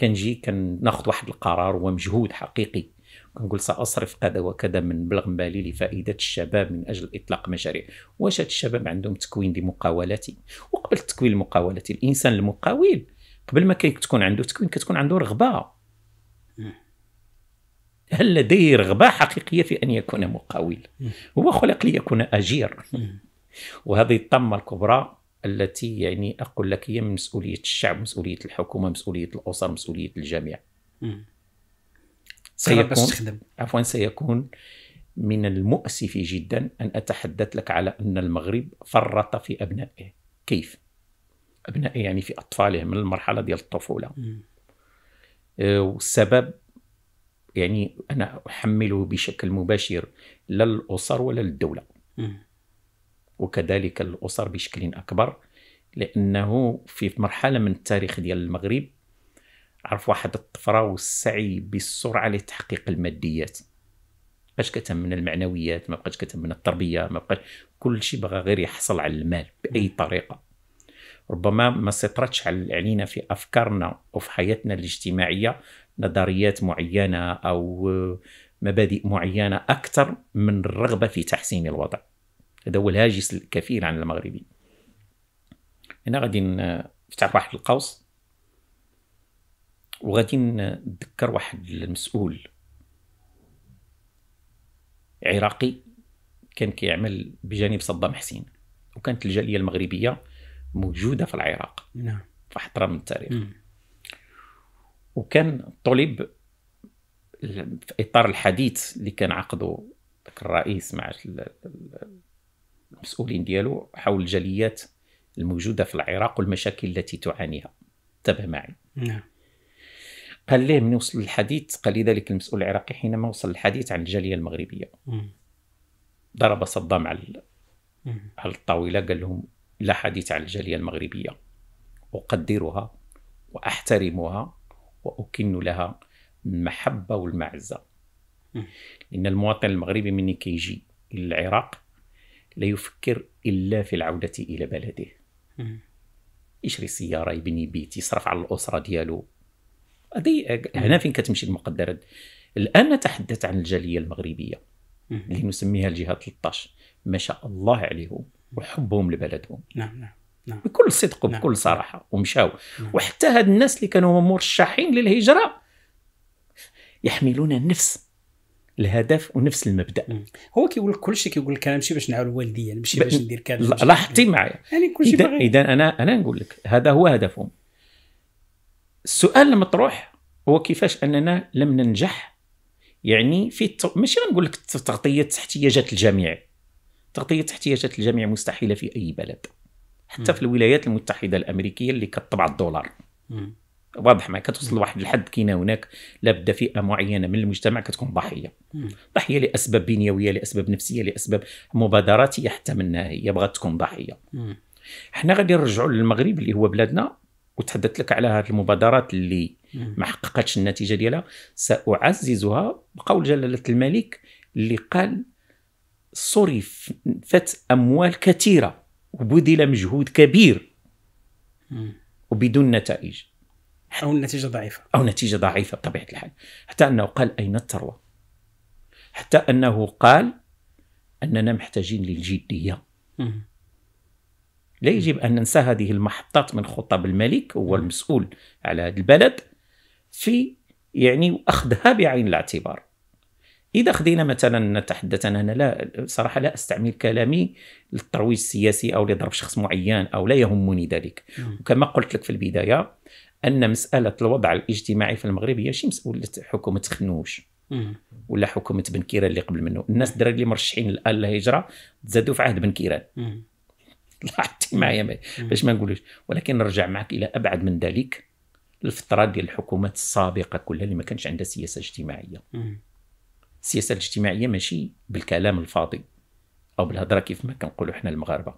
كنجي كناخذ واحد القرار ومجهود حقيقي كنقول ساصرف كذا وكذا من بلغ مالي لفائده الشباب من اجل اطلاق مشاريع واش هاد الشباب عندهم تكوين مقاولاتي وقبل التكوين المقاولاتي الانسان المقاول قبل ما تكون عنده تكوين كتكون عنده رغبه هل لديه رغبه حقيقيه في ان يكون مقاول هو خلق ليكون اجير وهذه الطامه الكبرى التي يعني اقول لك هي من مسؤوليه الشعب مسؤوليه الحكومه مسؤوليه الاسر مسؤوليه الجميع سيكون عفوا سيكون من المؤسف جدا ان اتحدث لك على ان المغرب فرط في ابنائه كيف ابنائه يعني في اطفاله من المرحله ديال الطفوله آه، والسبب يعني انا احمله بشكل مباشر لا للاسر ولا للدوله وكذلك الاسر بشكل اكبر لانه في مرحله من التاريخ ديال المغرب عرف واحد الطفره والسعي بالسرعه لتحقيق الماديات بقاش كتهمنا المعنويات ما بقاش كتهمنا التربيه ما بقاش كل شيء بغى غير يحصل على المال باي طريقه ربما ما سيطرتش علينا في افكارنا وفي حياتنا الاجتماعيه نظريات معينه او مبادئ معينه اكثر من الرغبه في تحسين الوضع هذا هو الهاجس الكثير عن المغربي هنا غادي نفتح واحد القوس وغادي نذكر واحد المسؤول عراقي كان كيعمل بجانب صدام حسين وكانت الجاليه المغربيه موجوده في العراق نعم فحطره من التاريخ م. وكان طلب في اطار الحديث اللي كان عقده ذاك الرئيس مع المسؤولين ديالو حول الجاليات الموجوده في العراق والمشاكل التي تعانيها تبع معي نعم قال ليه من وصل الحديث قال لي ذلك المسؤول العراقي حينما وصل الحديث عن الجاليه المغربيه ضرب صدام على على الطاوله قال لهم لا حديث عن الجاليه المغربيه اقدرها واحترمها واكن لها المحبه والمعزه لان المواطن المغربي مني كيجي الى العراق لا يفكر إلا في العودة إلى بلده يشري سيارة يبني بيت يصرف على الأسرة ديالو هذه هنا فين كتمشي المقدرات الآن نتحدث عن الجالية المغربية اللي نسميها الجهة 13 ما شاء الله عليهم وحبهم لبلدهم نعم نعم نعم. بكل صدق وبكل نعم،, نعم. صراحه ومشاو نعم. وحتى هاد الناس اللي كانوا مرشحين للهجره يحملون نفس الهدف ونفس المبدا هو كيقول لك كلشي كيقول لك انا ماشي باش نعاون الوالديه ماشي باش ندير كذا لاحظتي معايا يعني كلشي إذا, اذا انا انا نقول لك هذا هو هدفهم السؤال المطروح هو كيفاش اننا لم ننجح يعني في ماشي غنقول لك تغطيه احتياجات الجميع تغطيه احتياجات الجميع مستحيله في اي بلد حتى م. في الولايات المتحده الامريكيه اللي كتطبع الدولار م. واضح ما كتوصل لواحد الحد كاين هناك لابد فئه معينه من المجتمع كتكون ضحيه ضحيه لاسباب بنيويه لاسباب نفسيه لاسباب مبادراتيه حتى منها هي بغات تكون ضحيه حنا غادي نرجعوا للمغرب اللي هو بلادنا وتحدثت لك على هذه المبادرات اللي ما حققتش النتيجه ديالها ساعززها بقول جلاله الملك اللي قال صرفت اموال كثيره وبذل مجهود كبير وبدون نتائج او النتيجه ضعيفه او نتيجه ضعيفه بطبيعه الحال حتى انه قال اين الثروه حتى انه قال اننا محتاجين للجديه لا يجب ان ننسى هذه المحطات من خطاب الملك هو المسؤول على هذا البلد في يعني اخذها بعين الاعتبار اذا خدينا مثلا نتحدث انا لا صراحه لا استعمل كلامي للترويج السياسي او لضرب شخص معين او لا يهمني ذلك وكما قلت لك في البدايه ان مساله الوضع الاجتماعي في المغرب هي ماشي مسؤوليه حكومه خنوش ولا حكومه بن كيران اللي قبل منه الناس الدراري اللي مرشحين الان للهجره تزادوا في عهد بن كيران لاحظتي معايا باش ما نقولوش ولكن نرجع معك الى ابعد من ذلك الفتره ديال الحكومات السابقه كلها اللي ما كانش عندها سياسه اجتماعيه السياسه الاجتماعيه ماشي بالكلام الفاضي او بالهضره كيف ما كنقولوا حنا المغاربه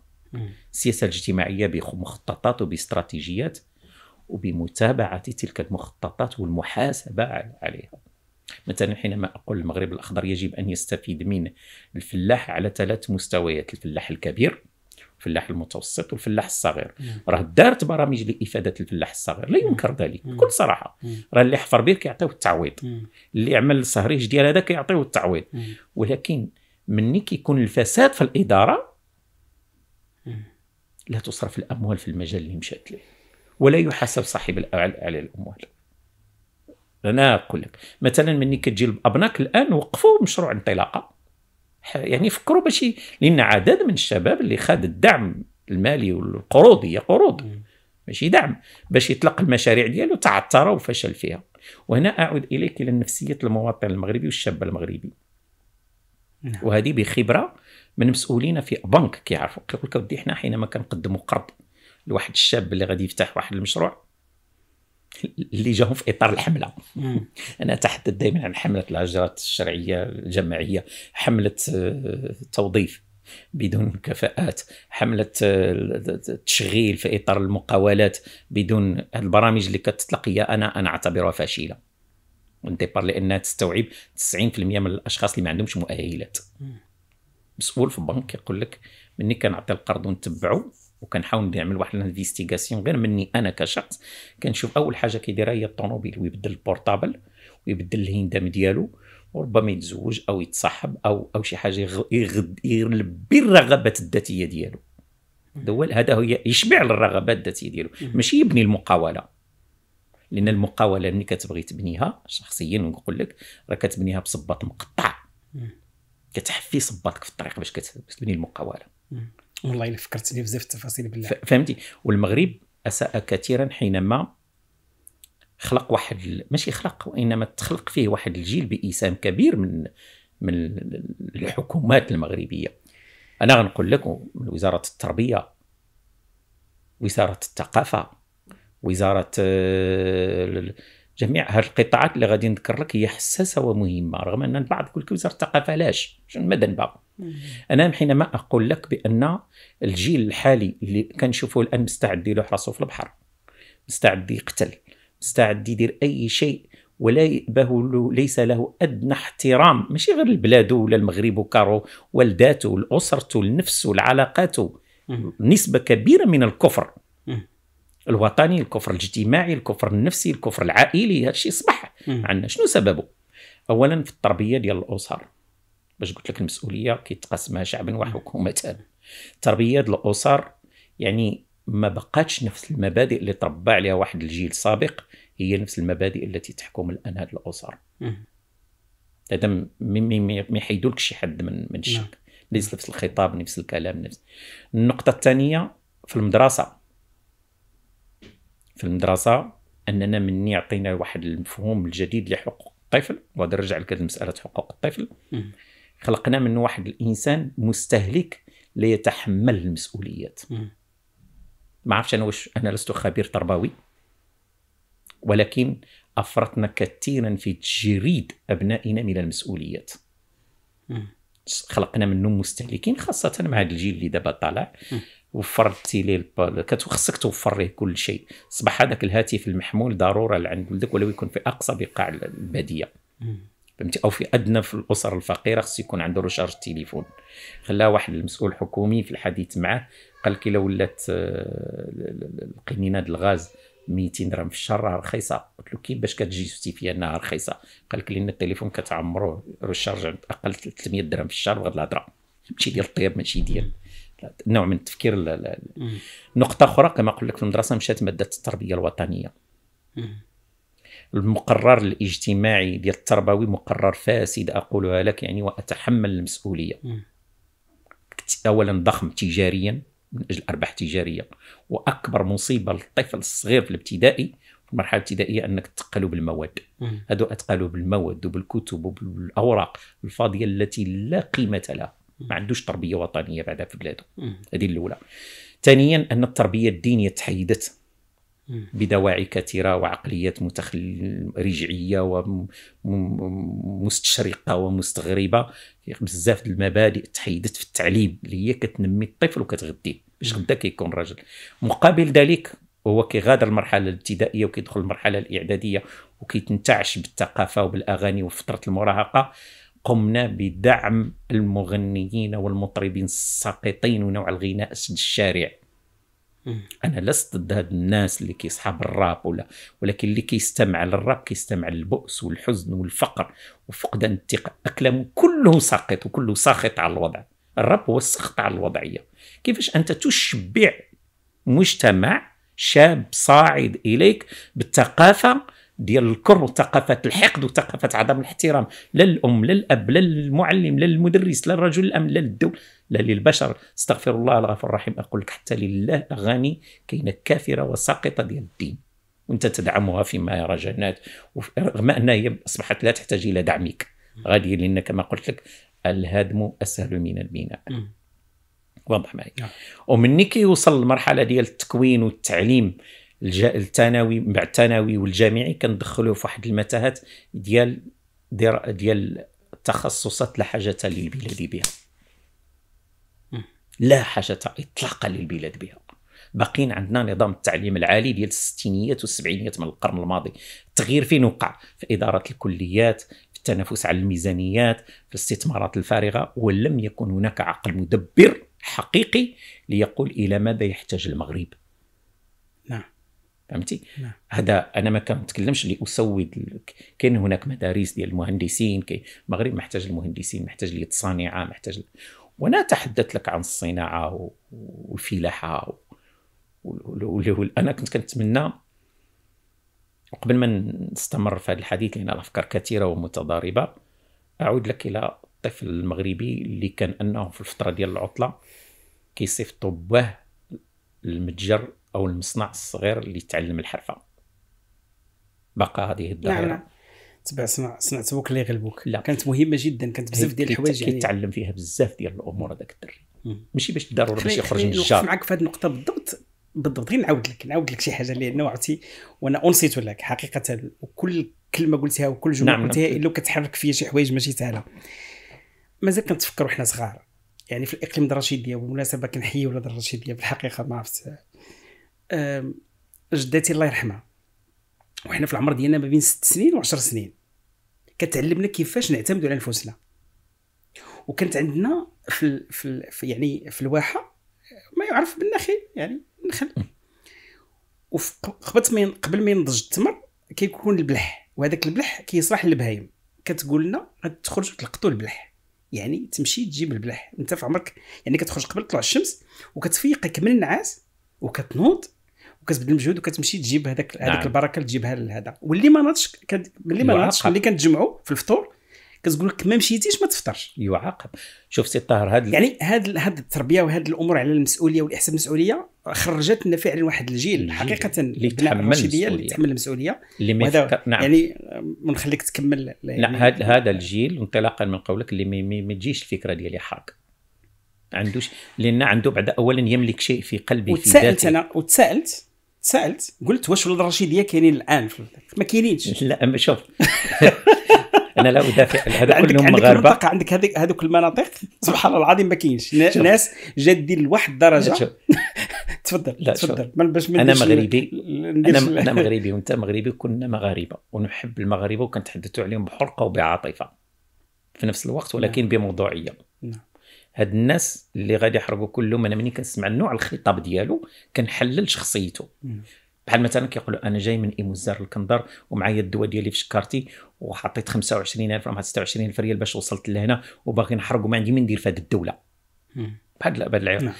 السياسه الاجتماعيه بمخططات وباستراتيجيات وبمتابعة تلك المخططات والمحاسبة عليها مثلا حينما أقول المغرب الأخضر يجب أن يستفيد من الفلاح على ثلاث مستويات الفلاح الكبير الفلاح المتوسط والفلاح الصغير راه دارت برامج لافاده الفلاح الصغير لا ينكر ذلك بكل صراحه راه اللي حفر بير كيعطيو التعويض اللي عمل الصهريج ديال هذا كيعطيو التعويض ولكن مني كيكون الفساد في الاداره لا تصرف الاموال في المجال اللي مشات ليه ولا يحاسب صاحب على الاموال انا اقول لك مثلا مني كتجي ابناك الان وقفوا مشروع انطلاقه يعني فكروا باش لان عدد من الشباب اللي خاد الدعم المالي والقروض هي قروض ماشي دعم باش يطلق المشاريع ديالو تعثر وفشل فيها وهنا اعود اليك الى نفسيه المواطن المغربي والشاب المغربي نعم. وهذه بخبره من مسؤولين في بنك كيعرفوا كيقول لك ودي حنا حينما كنقدموا قرض لواحد الشاب اللي غادي يفتح واحد المشروع اللي جاهم في اطار الحمله مم. انا اتحدث دائما عن حمله الهجرات الشرعيه الجماعيه حمله التوظيف آه، بدون كفاءات حملة آه، التشغيل في إطار المقاولات بدون البرامج اللي كتطلق هي أنا أنا أعتبرها فاشلة بار لأنها تستوعب 90% من الأشخاص اللي ما عندهمش مؤهلات مسؤول في البنك يقول لك مني كنعطي القرض ونتبعه وكنحاول نعمل واحد الانفستيغاسيون غير مني انا كشخص كنشوف اول حاجه كيديرها هي الطوموبيل ويبدل البورتابل ويبدل الهندام ديالو وربما يتزوج او يتصاحب او او شي حاجه يلبي الرغبات الذاتيه ديالو هذا هو يشبع الرغبات الذاتيه ديالو ماشي يبني المقاوله لان المقاوله ملي كتبغي تبنيها شخصيا نقول لك راه كتبنيها بصباط مقطع كتحفي صباطك في الطريق باش كتبني المقاوله والله الا فكرتني بزاف التفاصيل بالله فهمتي والمغرب اساء كثيرا حينما خلق واحد ماشي خلق وانما تخلق فيه واحد الجيل باسام كبير من من الحكومات المغربيه انا غنقول لكم وزاره التربيه وزاره الثقافه وزاره آه، جميع هذه القطاعات اللي غادي نذكر لك هي حساسه ومهمه رغم ان البعض يقول لك وزاره الثقافه علاش؟ شنو ما ذنبها انا حينما اقول لك بان الجيل الحالي اللي كنشوفه الان مستعد يلوح راسه في البحر مستعد يقتل مستعد يدير اي شيء ولا يأبه ليس له أدنى احترام ماشي غير لبلاده ولا المغرب وكارو والداته لأسرته لنفسه لعلاقاته نسبة كبيرة من الكفر الوطني الكفر الاجتماعي الكفر النفسي الكفر العائلي هذا الشيء صبح عندنا شنو سببه اولا في التربيه ديال الاسر باش قلت لك المسؤوليه كيتقسمها شعبا وحكومه التربيه ديال الاسر يعني ما بقاتش نفس المبادئ اللي تربى عليها واحد الجيل سابق هي نفس المبادئ التي تحكم الان هذه الاسر هذا ما يحيدولكش شي حد من من الشك ليس نعم. نفس الخطاب نفس الكلام نفس النقطه الثانيه في المدرسه في المدرسه اننا مني عطينا واحد المفهوم الجديد لحقوق الطفل وهذا نرجع لك لمساله حقوق الطفل خلقنا منه واحد الانسان مستهلك ليتحمل المسؤوليات ما عرفتش انا واش انا لست خبير تربوي ولكن افرطنا كثيرا في تجريد ابنائنا من المسؤوليات خلقنا منهم مستهلكين خاصه مع الجيل اللي دابا طالع وفرتي ليه خصك توفر ليه كل شيء صباح هذاك الهاتف المحمول ضروره لعند ولدك ولو يكون في اقصى بقاع الباديه فهمتي او في ادنى في الاسر الفقيره خصو يكون عنده روشارج تليفون خلاه واحد المسؤول حكومي في الحديث معه قال لك الا ولات آه، القنينه ديال الغاز 200 درهم في الشهر راه رخيصه قلت له كيفاش كتجيستيفي انها رخيصه قال لك لان التليفون كتعمروه روشارج عند اقل 300 درهم في الشهر بغض الهضره ماشي ديال الطياب ماشي ديال نوع من التفكير نقطه اخرى كما قلت لك في المدرسه مشات ماده التربيه الوطنيه المقرر الاجتماعي ديال التربوي مقرر فاسد اقولها لك يعني واتحمل المسؤوليه اولا ضخم تجاريا من اجل ارباح تجاريه واكبر مصيبه للطفل الصغير في الابتدائي في المرحله الابتدائيه انك تقلب بالمواد هذو اتقالوا بالمواد وبالكتب وبالاوراق الفاضيه التي لا قيمه لها ما عندوش تربيه وطنيه بعدها في بلاده هذه الاولى ثانيا ان التربيه الدينيه تحيدت بدواعي كثيرة وعقليات متخل رجعية ومستشرقة ومستغربة بزاف المبادئ تحيدت في التعليم اللي هي كتنمي الطفل وكتغذيه باش غدا كيكون راجل مقابل ذلك هو كيغادر المرحلة الابتدائية وكيدخل المرحلة الإعدادية وكيتنتعش بالثقافة وبالأغاني وفترة المراهقة قمنا بدعم المغنيين والمطربين الساقطين ونوع الغناء الشارع انا لست ضد هاد الناس اللي كيصحاب الراب ولا ولكن اللي كيستمع للراب كيستمع للبؤس والحزن والفقر وفقدان الثقه اكلام كله ساقط وكله ساخط على الوضع الراب هو السخط على الوضعيه كيفاش انت تشبع مجتمع شاب صاعد اليك بالثقافه ديال الكر وثقافه الحقد وثقافه عدم الاحترام لا للام لا للاب لا للمعلم لا للمدرس لا لرجل الامن لا للدوله لا للبشر استغفر الله الغفور الرحيم اقول لك حتى لله اغاني كاينه كافره وساقطه ديال الدين وانت تدعمها فيما يرى جنات رغم انها هي اصبحت لا تحتاج الى دعمك غادي لان كما قلت لك الهدم اسهل من البناء واضح معي نعم. ومني كيوصل المرحله ديال التكوين والتعليم الثانوي من بعد الثانوي والجامعي كندخلوه في واحد المتاهات ديال ديال, ديال تخصصات لا حاجه للبلاد بها لا حاجه اطلاقا للبلاد بها باقيين عندنا نظام التعليم العالي ديال الستينيات والسبعينيات من القرن الماضي التغيير فين وقع في اداره الكليات في التنافس على الميزانيات في الاستثمارات الفارغه ولم يكن هناك عقل مدبر حقيقي ليقول الى ماذا يحتاج المغرب نعم فهمتي نعم. هذا انا ما كنتكلمش لاسود كاين هناك مدارس ديال المهندسين كي المغرب محتاج المهندسين محتاج اليد الصانعه محتاج وانا تحدثت لك عن الصناعه والفلاحه انا كنت كنتمنى قبل ما نستمر في هذا الحديث لان الافكار كثيره ومتضاربه اعود لك الى الطفل المغربي اللي كان انه في الفتره ديال العطله كيصيفطوا به المتجر او المصنع الصغير اللي تعلم الحرفه بقى هذه الظاهره نعم. نعم. تبع سمع سمعت بوك اللي يغلبوك لا كانت مهمه جدا كانت بزاف ديال الحوايج يعني كيتعلم فيها بزاف ديال الامور هذاك الدري ماشي باش ضروري باش يخرج من الشارع معك في هذه النقطه بالضبط بالضبط غير نعاود لك نعاود لك شي حاجه لان عرفتي وانا انصت لك حقيقه وكل كلمه قلتها وكل جمله نعم, نعم. قلتها الا كتحرك فيا شي حوايج ماشي سهله مازال كنتفكر وحنا صغار يعني في الاقليم الرشيديه بالمناسبه كنحيي ولاد الرشيديه بالحقيقه ما عرفت جداتي الله يرحمها وحنا في العمر ديالنا ما بين ست سنين و10 سنين كتعلمنا كيفاش نعتمدوا على نفوسنا وكانت عندنا في, ال... في, ال... في يعني في الواحه ما يعرف بالنخيل يعني النخل وقبل ما قبل ما ينضج التمر كيكون البلح وهذاك البلح كيصرح للبهايم كتقول لنا غتخرج تلقطوا البلح يعني تمشي تجيب البلح انت في عمرك يعني كتخرج قبل طلوع الشمس وكتفيقك من النعاس وكتنوض وكتبذل المجهود وكتمشي تجيب هذاك هذيك نعم. البركه تجيبها لهذا واللي ما ناضش اللي ما ناضش اللي كنتجمعوا في الفطور كتقول لك ما مشيتيش ما تفطرش يعاقب شوف سي طاهر هذا يعني هاد هاد التربيه وهاد الامور على المسؤوليه والاحساس المسؤوليه خرجت لنا فعلا واحد الجيل, حقيقه اللي تحمل المسؤوليه اللي تحمل المسؤوليه اللي ما يفكر نعم يعني ونخليك تكمل يعني نعم هذا هذا الجيل انطلاقا من قولك اللي ما تجيش الفكره ديالي حاك عندوش لان عنده بعد اولا يملك شيء في قلبه في ذاته وتسالت انا وتسالت سالت قلت واش ولاد الرشيديه كاينين الان في ما كاينينش لا شوف انا لا ادافع هذا كلهم مغاربه عندك عندك هذوك هذوك المناطق سبحان الله العظيم ما كاينش ناس جادين لواحد الدرجه تفضل لا تفضل من باش انا مغربي انا انا مغربي وانت مغربي وكلنا مغاربه ونحب المغاربه وكنتحدثوا عليهم بحرقه وبعاطفه في نفس الوقت ولكن نعم. بموضوعيه نعم. هاد الناس اللي غادي يحرقوا كلهم انا ملي كنسمع النوع الخطاب ديالو كنحلل شخصيته بحال مثلا كيقولوا انا جاي من ايموزار الكندر ومعايا الدواء ديالي في شكارتي وحطيت 25000 ولا 26000 ريال باش وصلت لهنا وباغي نحرق وما عندي ما ندير في هذه الدوله بحال لا بهذا العيار نعم.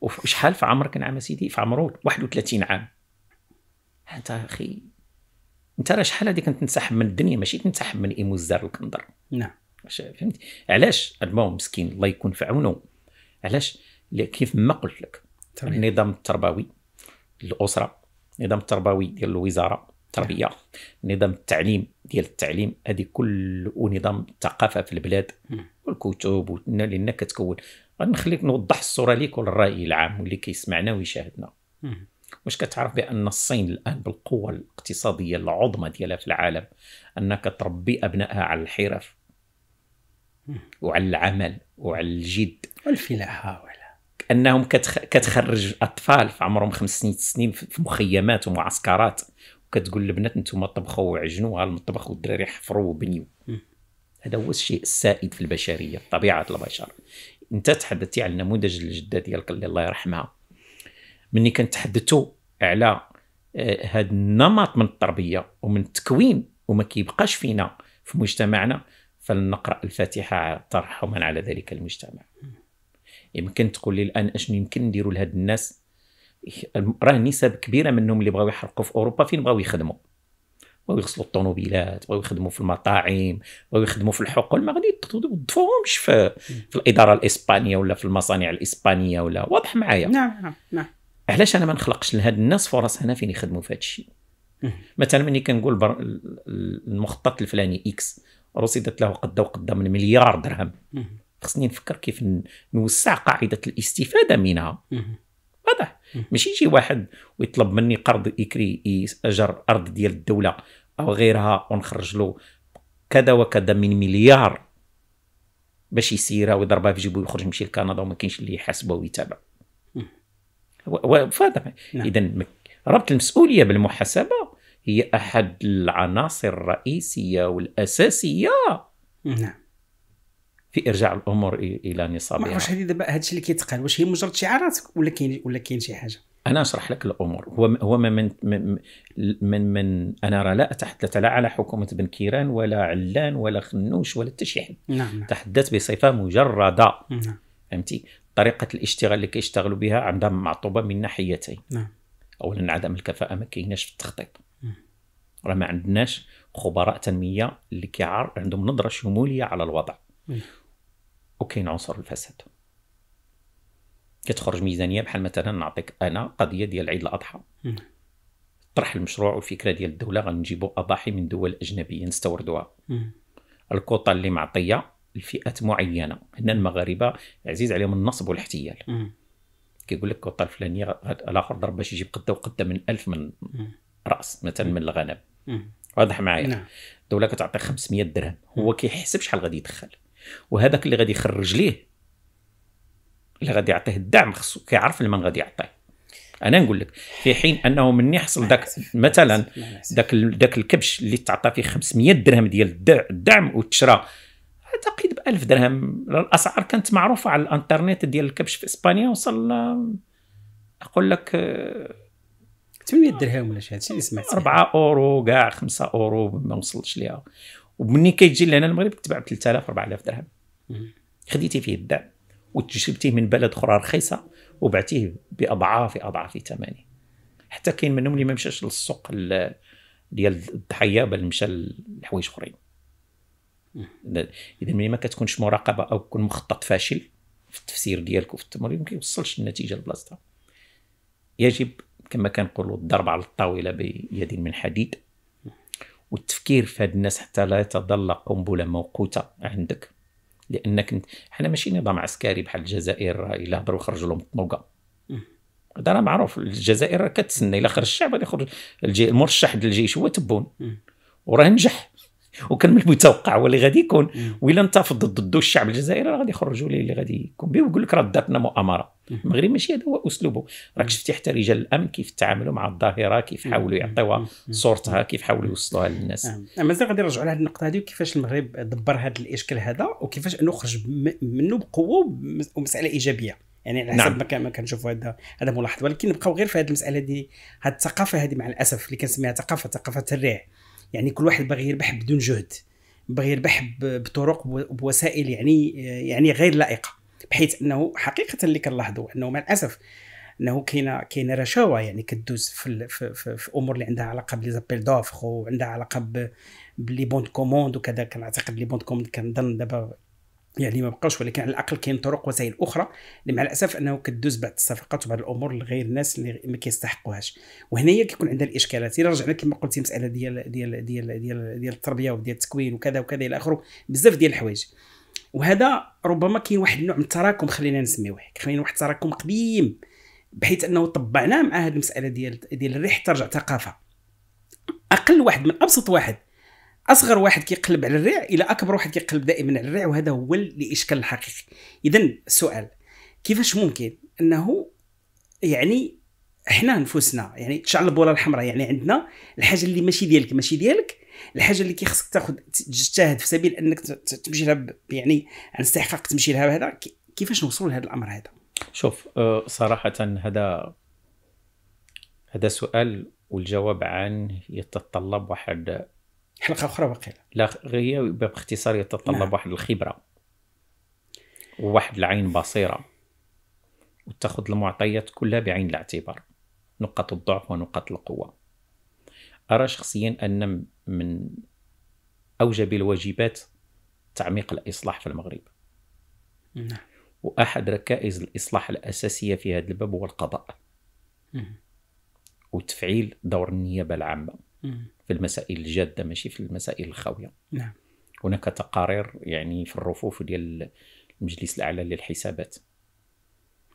وشحال في عمرك نعم سيدي في عمره 31 عام انت اخي انت راه شحال هذه كنت تنسحب من الدنيا ماشي تنسحب من ايموزار الكندر نعم فهمت علاش المهم مسكين الله يكون في عونه علاش كيف ما قلت لك النظام التربوي الاسره النظام التربوي ديال الوزاره التربيه نظام التعليم ديال التعليم هذه كل ونظام الثقافه في البلاد والكتب لان كتكون غنخليك نوضح الصوره ليك وللراي العام واللي كيسمعنا ويشاهدنا واش كتعرف بان الصين الان بالقوه الاقتصاديه العظمى ديالها في العالم انك تربي ابنائها على الحرف وعلى العمل وعلى الجد والفلاحه انهم كتخ... كتخرج اطفال في عمرهم خمس سنين سنين في مخيمات ومعسكرات وكتقول للبنات انتم طبخوا وعجنوا المطبخ والدراري حفروا وبنيوا هذا هو الشيء السائد في البشريه طبيعه البشر انت تحدثتي على النموذج الجده ديالك اللي الله يرحمها ملي كنتحدثوا على هذا آه، النمط من التربيه ومن التكوين وما كيبقاش فينا في مجتمعنا فلنقرأ الفاتحة ترحما على ذلك المجتمع يمكن تقول لي الآن أشنو يمكن نديروا لهاد الناس راه نسب كبيرة منهم اللي بغاو يحرقوا في أوروبا فين بغاو يخدموا بغاو يغسلوا الطوموبيلات بغاو يخدموا في المطاعم بغاو يخدموا في الحقول ما غادي يوظفوهمش في, في الإدارة الإسبانية ولا في المصانع الإسبانية ولا واضح معايا نعم نعم, نعم. علاش انا ما نخلقش لهاد الناس فرص هنا فين يخدموا في هذا الشيء مثلا ملي كنقول المخطط الفلاني اكس رصدت له قد من مليار درهم خصني نفكر كيف نوسع قاعده الاستفاده منها واضح ماشي يجي واحد ويطلب مني قرض يكري اجر ارض ديال الدوله او غيرها ونخرج له كذا وكذا من مليار باش يسيرها ويضربها في جيبو ويخرج يمشي لكندا وما كاينش اللي يحاسبه ويتابع واضح نعم. اذا ربط المسؤوليه بالمحاسبه هي أحد العناصر الرئيسية والأساسية نعم في ارجاع الامور الى نصابها واش هذه دابا هذا الشيء اللي كيتقال واش هي مجرد شعارات ولا كاين ولا كاين شي حاجه انا اشرح لك الامور هو هو من من من, من انا لا اتحدث لا على حكومه بن كيران ولا علان ولا خنوش ولا حتى شي حد نعم. نعم. تحدثت بصفه مجرده نعم. فهمتي طريقه الاشتغال اللي كيشتغلوا بها عندها معطوبه من ناحيتين نعم. اولا عدم الكفاءه ما كايناش في التخطيط راه ما عندناش خبراء تنميه اللي كيعار عندهم نظره شموليه على الوضع وكاين عنصر الفساد كتخرج ميزانيه بحال مثلا نعطيك انا قضيه ديال عيد الاضحى طرح المشروع والفكره ديال الدوله غنجيبوا اضاحي من دول اجنبيه نستوردوها الكوطه اللي معطيه لفئات معينه هنا المغاربه عزيز عليهم النصب والاحتيال كيقول لك الكوطه الفلانيه الاخر ضرب باش يجيب قده وقده من ألف من راس مثلا من الغنم واضح معايا نعم. الدوله كتعطي 500 درهم هو كيحسب شحال غادي يدخل وهذاك اللي غادي يخرج ليه اللي غادي يعطيه الدعم خصو كيعرف لمن غادي يعطيه انا نقول لك في حين انه من يحصل ذاك مثلا ذاك ذاك الكبش اللي تعطى فيه 500 درهم ديال الدعم وتشرى اعتقد ب 1000 درهم الاسعار كانت معروفه على الانترنت ديال الكبش في اسبانيا وصل اقول لك آه، 800 درهم ولا شي هادشي اللي سمعت 4 اورو كاع 5 اورو ما وصلتش ليها ومني كيجي لهنا المغرب كتباع ب 3000 4000 درهم خديتي فيه الدعم وتجبتيه من بلد اخرى رخيصه وبعتيه باضعاف اضعاف ثمنه حتى كاين منهم اللي ما مشاش للسوق ديال الضحيه بل مشى لحوايج اخرين اذا ملي ما كتكونش مراقبه او كون مخطط فاشل في التفسير ديالك وفي التمرين ما كيوصلش النتيجه لبلاصتها يجب كما كنقولوا الضرب على الطاوله بيد من حديد والتفكير في هاد الناس حتى لا تظل قنبله موقوته عندك لانك انت حنا ماشي نظام عسكري بحال الجزائر الا هضروا خرجوا لهم الطنوقه هذا راه معروف الجزائر كتسنى الا خرج الشعب غادي يخرج المرشح ديال الجيش هو تبون وراه نجح وكان من المتوقع هو اللي غادي يكون وإلا انتفض ضده الشعب الجزائري راه غادي يخرجوا ليه اللي غادي يكون به ويقول لك راه داتنا مؤامره المغرب ماشي هذا هو اسلوبه راك شفتي حتى رجال الامن كيف تعاملوا مع الظاهره كيف حاولوا يعطيوها صورتها كيف حاولوا يوصلوها للناس نعم. نعم، مازال غادي نرجعوا لهذه النقطه هذه وكيفاش المغرب دبر هذا الاشكال هذا وكيفاش انه خرج منه بقوه ومساله ايجابيه يعني على حسب نعم. ما كنشوفوا هذا هذا ملاحظ ولكن نبقاو غير في هذه المساله دي هذه الثقافه هذه مع الاسف اللي كنسميها ثقافه ثقافه الريع يعني كل واحد باغي يربح بدون جهد باغي يربح بطرق بوسائل يعني يعني غير لائقه بحيث انه حقيقه اللي كنلاحظوا انه مع الاسف انه كاينه كاينه رشاوى يعني كدوز في, في, في, في امور اللي عندها علاقه بليزابيل دوفخ وعندها علاقه بلي بوند كوموند وكذا كنعتقد لي بوند كوموند كنظن دابا يعني ما بقاش ولكن على الاقل كاين طرق وسائل اخرى اللي مع الاسف انه كدوز بعض الصفقات وبعض الامور لغير الناس اللي ما كيستحقوهاش وهنايا كيكون عندها الاشكالات الا رجعنا كما قلتي مساله ديال ديال ديال ديال, ديال التربيه وديال التكوين وكذا وكذا الى اخره بزاف ديال الحوايج وهذا ربما كاين واحد النوع من التراكم خلينا نسميوه كاين واحد التراكم قديم بحيث انه طبعناه مع هذه المساله ديال ديال الريح ترجع ثقافه اقل واحد من ابسط واحد اصغر واحد كيقلب على الريع الى اكبر واحد كيقلب دائما على الريع وهذا هو الاشكال الحقيقي اذا السؤال كيفاش ممكن انه يعني احنا نفوسنا يعني تشعل البوله الحمراء يعني عندنا الحاجه اللي ماشي ديالك ماشي ديالك الحاجه اللي كيخصك تاخذ تجتهد في سبيل انك تمشي لها يعني عن استحقاق تمشي لها هذا كيفاش نوصلوا لهذا الامر هذا شوف آه، صراحه هذا هذا سؤال والجواب عنه يتطلب واحد حلقه اخرى وقيله لا هي باختصار يتطلب نعم. واحد الخبره وواحد العين بصيره وتاخذ المعطيات كلها بعين الاعتبار نقاط الضعف ونقاط القوه ارى شخصيا ان من اوجب الواجبات تعميق الاصلاح في المغرب نعم. واحد ركائز الاصلاح الاساسيه في هذا الباب هو القضاء وتفعيل دور النيابه العامه في المسائل الجاده ماشي في المسائل الخاويه نعم هناك تقارير يعني في الرفوف ديال المجلس الاعلى للحسابات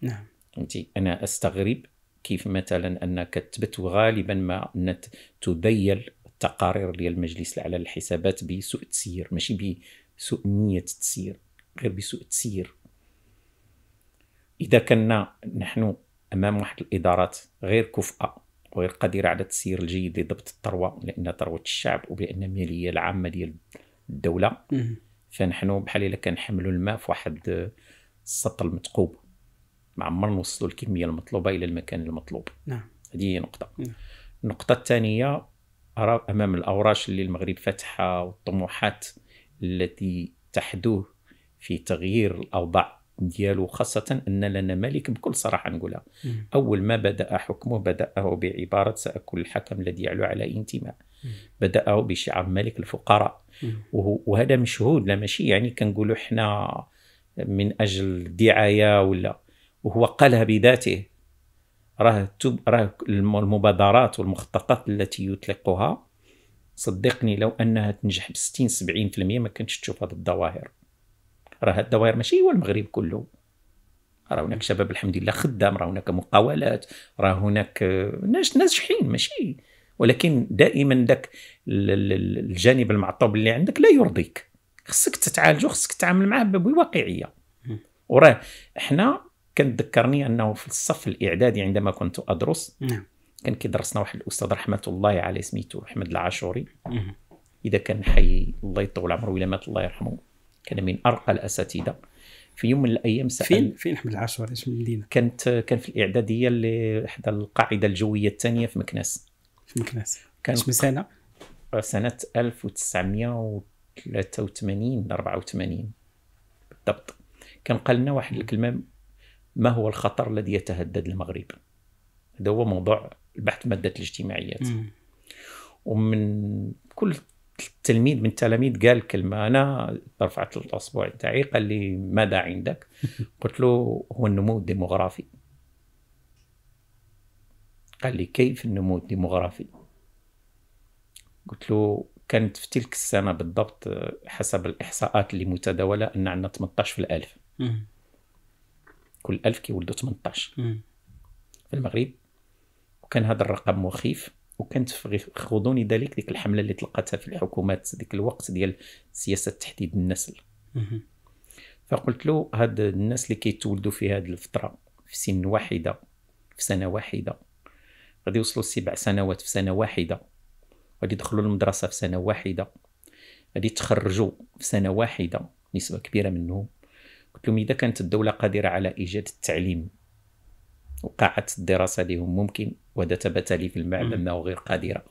نعم فهمتي انا استغرب كيف مثلا انك تبت غالبا ما ان تبين التقارير ديال المجلس الاعلى للحسابات بسوء تسيير ماشي بسوء نيه التسيير غير بسوء تسيير اذا كنا نحن امام واحد الادارات غير كفؤه قادرة على التسيير الجيد لضبط الثروه لان ثروه الشعب وبان الماليه العامه ديال الدوله فنحن بحال الا كنحملوا الماء في واحد السطل مثقوب ما عمرنا نوصلوا الكميه المطلوبه الى المكان المطلوب نعم هذه هي نقطه مم. نعم. النقطه الثانيه ارى امام الاوراش اللي المغرب فتحها والطموحات التي تحدوه في تغيير الاوضاع ديالو خاصة أن لنا ملك بكل صراحة نقولها أول ما بدأ حكمه بدأه بعبارة سأكون الحكم الذي يعلو على انتماء بدأه بشعار ملك الفقراء وهذا مشهود لا ماشي يعني كنقولوا حنا من أجل الدعاية ولا وهو قالها بذاته راه راه المبادرات والمخططات التي يطلقها صدقني لو انها تنجح ب 60 70% ما كنتش تشوف هذه الظواهر راه الدوائر ماشي هو المغرب كله راه هناك شباب الحمد لله خدام راه هناك مقاولات راه هناك آه، ناس ناجحين ماشي ولكن دائما ذاك الجانب المعطوب اللي عندك لا يرضيك خصك تتعالجه خصك تتعامل معاه بواقعيه وراه حنا كنتذكرني انه في الصف الاعدادي عندما كنت ادرس نعم كان كيدرسنا واحد الاستاذ رحمه الله عليه سميتو احمد العاشوري اذا كان حي الله يطول عمره ولا مات الله يرحمه كان من ارقى الاساتذه في يوم من الايام سال فين فين احمد العاشور ايش المدينه كانت كان في الاعداديه لحدى القاعده الجويه الثانيه في مكناس في مكناس كان من سنه سنه 1983 84 بالضبط كان قال لنا واحد الكلمه ما هو الخطر الذي يتهدد المغرب هذا هو موضوع البحث ماده الاجتماعيات مم. ومن كل تلميذ من التلاميذ قال كلمه انا رفعت الاصبع تاعي قال لي ماذا عندك؟ قلت له هو النمو الديموغرافي قال لي كيف النمو الديموغرافي؟ قلت له كانت في تلك السنة بالضبط حسب الإحصاءات اللي متداولة أن عندنا 18 في الألف كل ألف كيولدوا 18 في المغرب وكان هذا الرقم مخيف وكانت في غضون ذلك ديك الحمله اللي تلقاتها في الحكومات ديك الوقت ديال سياسه تحديد النسل فقلت له هاد الناس اللي كيتولدوا في هاد الفتره في سن واحده في سنه واحده غادي يوصلوا سبع سنوات في سنه واحده غادي يدخلوا المدرسه في سنه واحده غادي يتخرجوا في سنه واحده نسبه كبيره منهم قلت لهم اذا كانت الدوله قادره على ايجاد التعليم وقاعه الدراسه لهم ممكن وهذا ثبت لي في المعلم أنه غير قادرة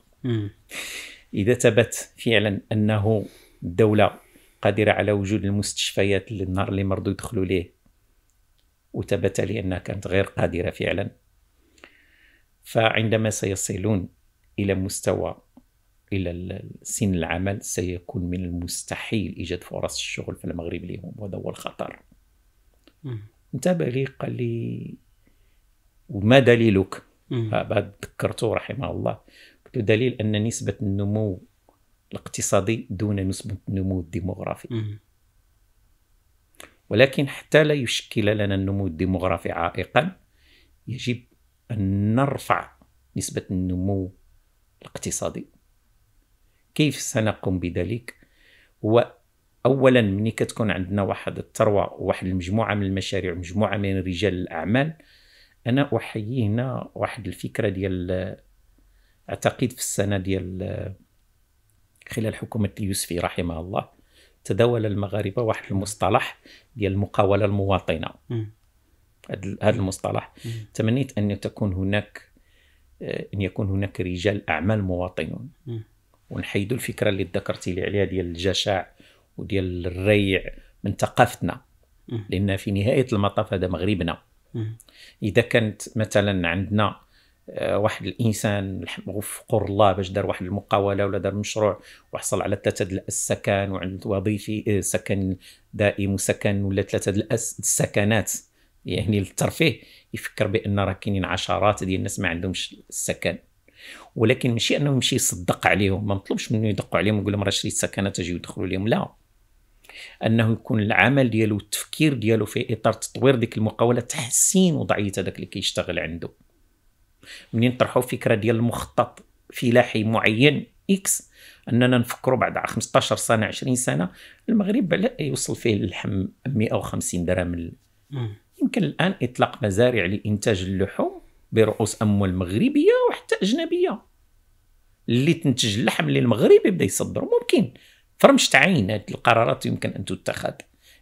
إذا ثبت فعلا أنه الدولة قادرة على وجود المستشفيات للنار اللي مرضوا يدخلوا ليه وثبت لي أنها كانت غير قادرة فعلا فعندما سيصلون إلى مستوى إلى سن العمل سيكون من المستحيل إيجاد فرص الشغل في المغرب اليوم وهذا هو الخطر انتبه لي قال لي وما دليلك بعد ذكرته رحمه الله قلت له دليل ان نسبه النمو الاقتصادي دون نسبه النمو الديموغرافي ولكن حتى لا يشكل لنا النمو الديموغرافي عائقا يجب ان نرفع نسبه النمو الاقتصادي كيف سنقوم بذلك هو اولا ملي كتكون عندنا واحد الثروه وواحد المجموعه من المشاريع ومجموعه من رجال الاعمال انا احيي هنا واحد الفكره ديال اعتقد في السنه ديال خلال حكومه اليوسفي رحمه الله تداول المغاربه واحد المصطلح ديال المقاوله المواطنه هذا المصطلح م. تمنيت ان تكون هناك آه، ان يكون هناك رجال اعمال مواطنون ونحيدوا الفكره اللي ذكرتي لي عليها ديال الجشع وديال الريع من ثقافتنا لان في نهايه المطاف هذا مغربنا اذا كانت مثلا عندنا آه، واحد الانسان وفقه الله باش دار واحد المقاوله ولا دار مشروع وحصل على ثلاثه السكن وعند وظيفي آه، سكن دائم وسكن ولا ثلاثه السكنات يعني للترفيه يفكر بان راه كاينين عشرات ديال الناس ما عندهمش السكن ولكن ماشي انه يمشي يصدق عليهم ما مطلوبش منه يدقوا عليهم ويقول لهم راه شريت سكنات تجيو يدخلوا لهم لا انه يكون العمل ديالو التفكير ديالو في اطار تطوير ديك المقاوله تحسين وضعيه هذاك اللي كيشتغل عنده منين طرحوا فكره ديال المخطط فلاحي معين اكس اننا نفكروا بعد 15 سنه 20 سنه المغرب لا يوصل فيه اللحم 150 درهم يمكن الان اطلاق مزارع لانتاج اللحوم برؤوس اموال مغربيه وحتى اجنبيه اللي تنتج اللحم للمغرب يبدا يصدر ممكن فرمشت عين هذه القرارات يمكن ان تتخذ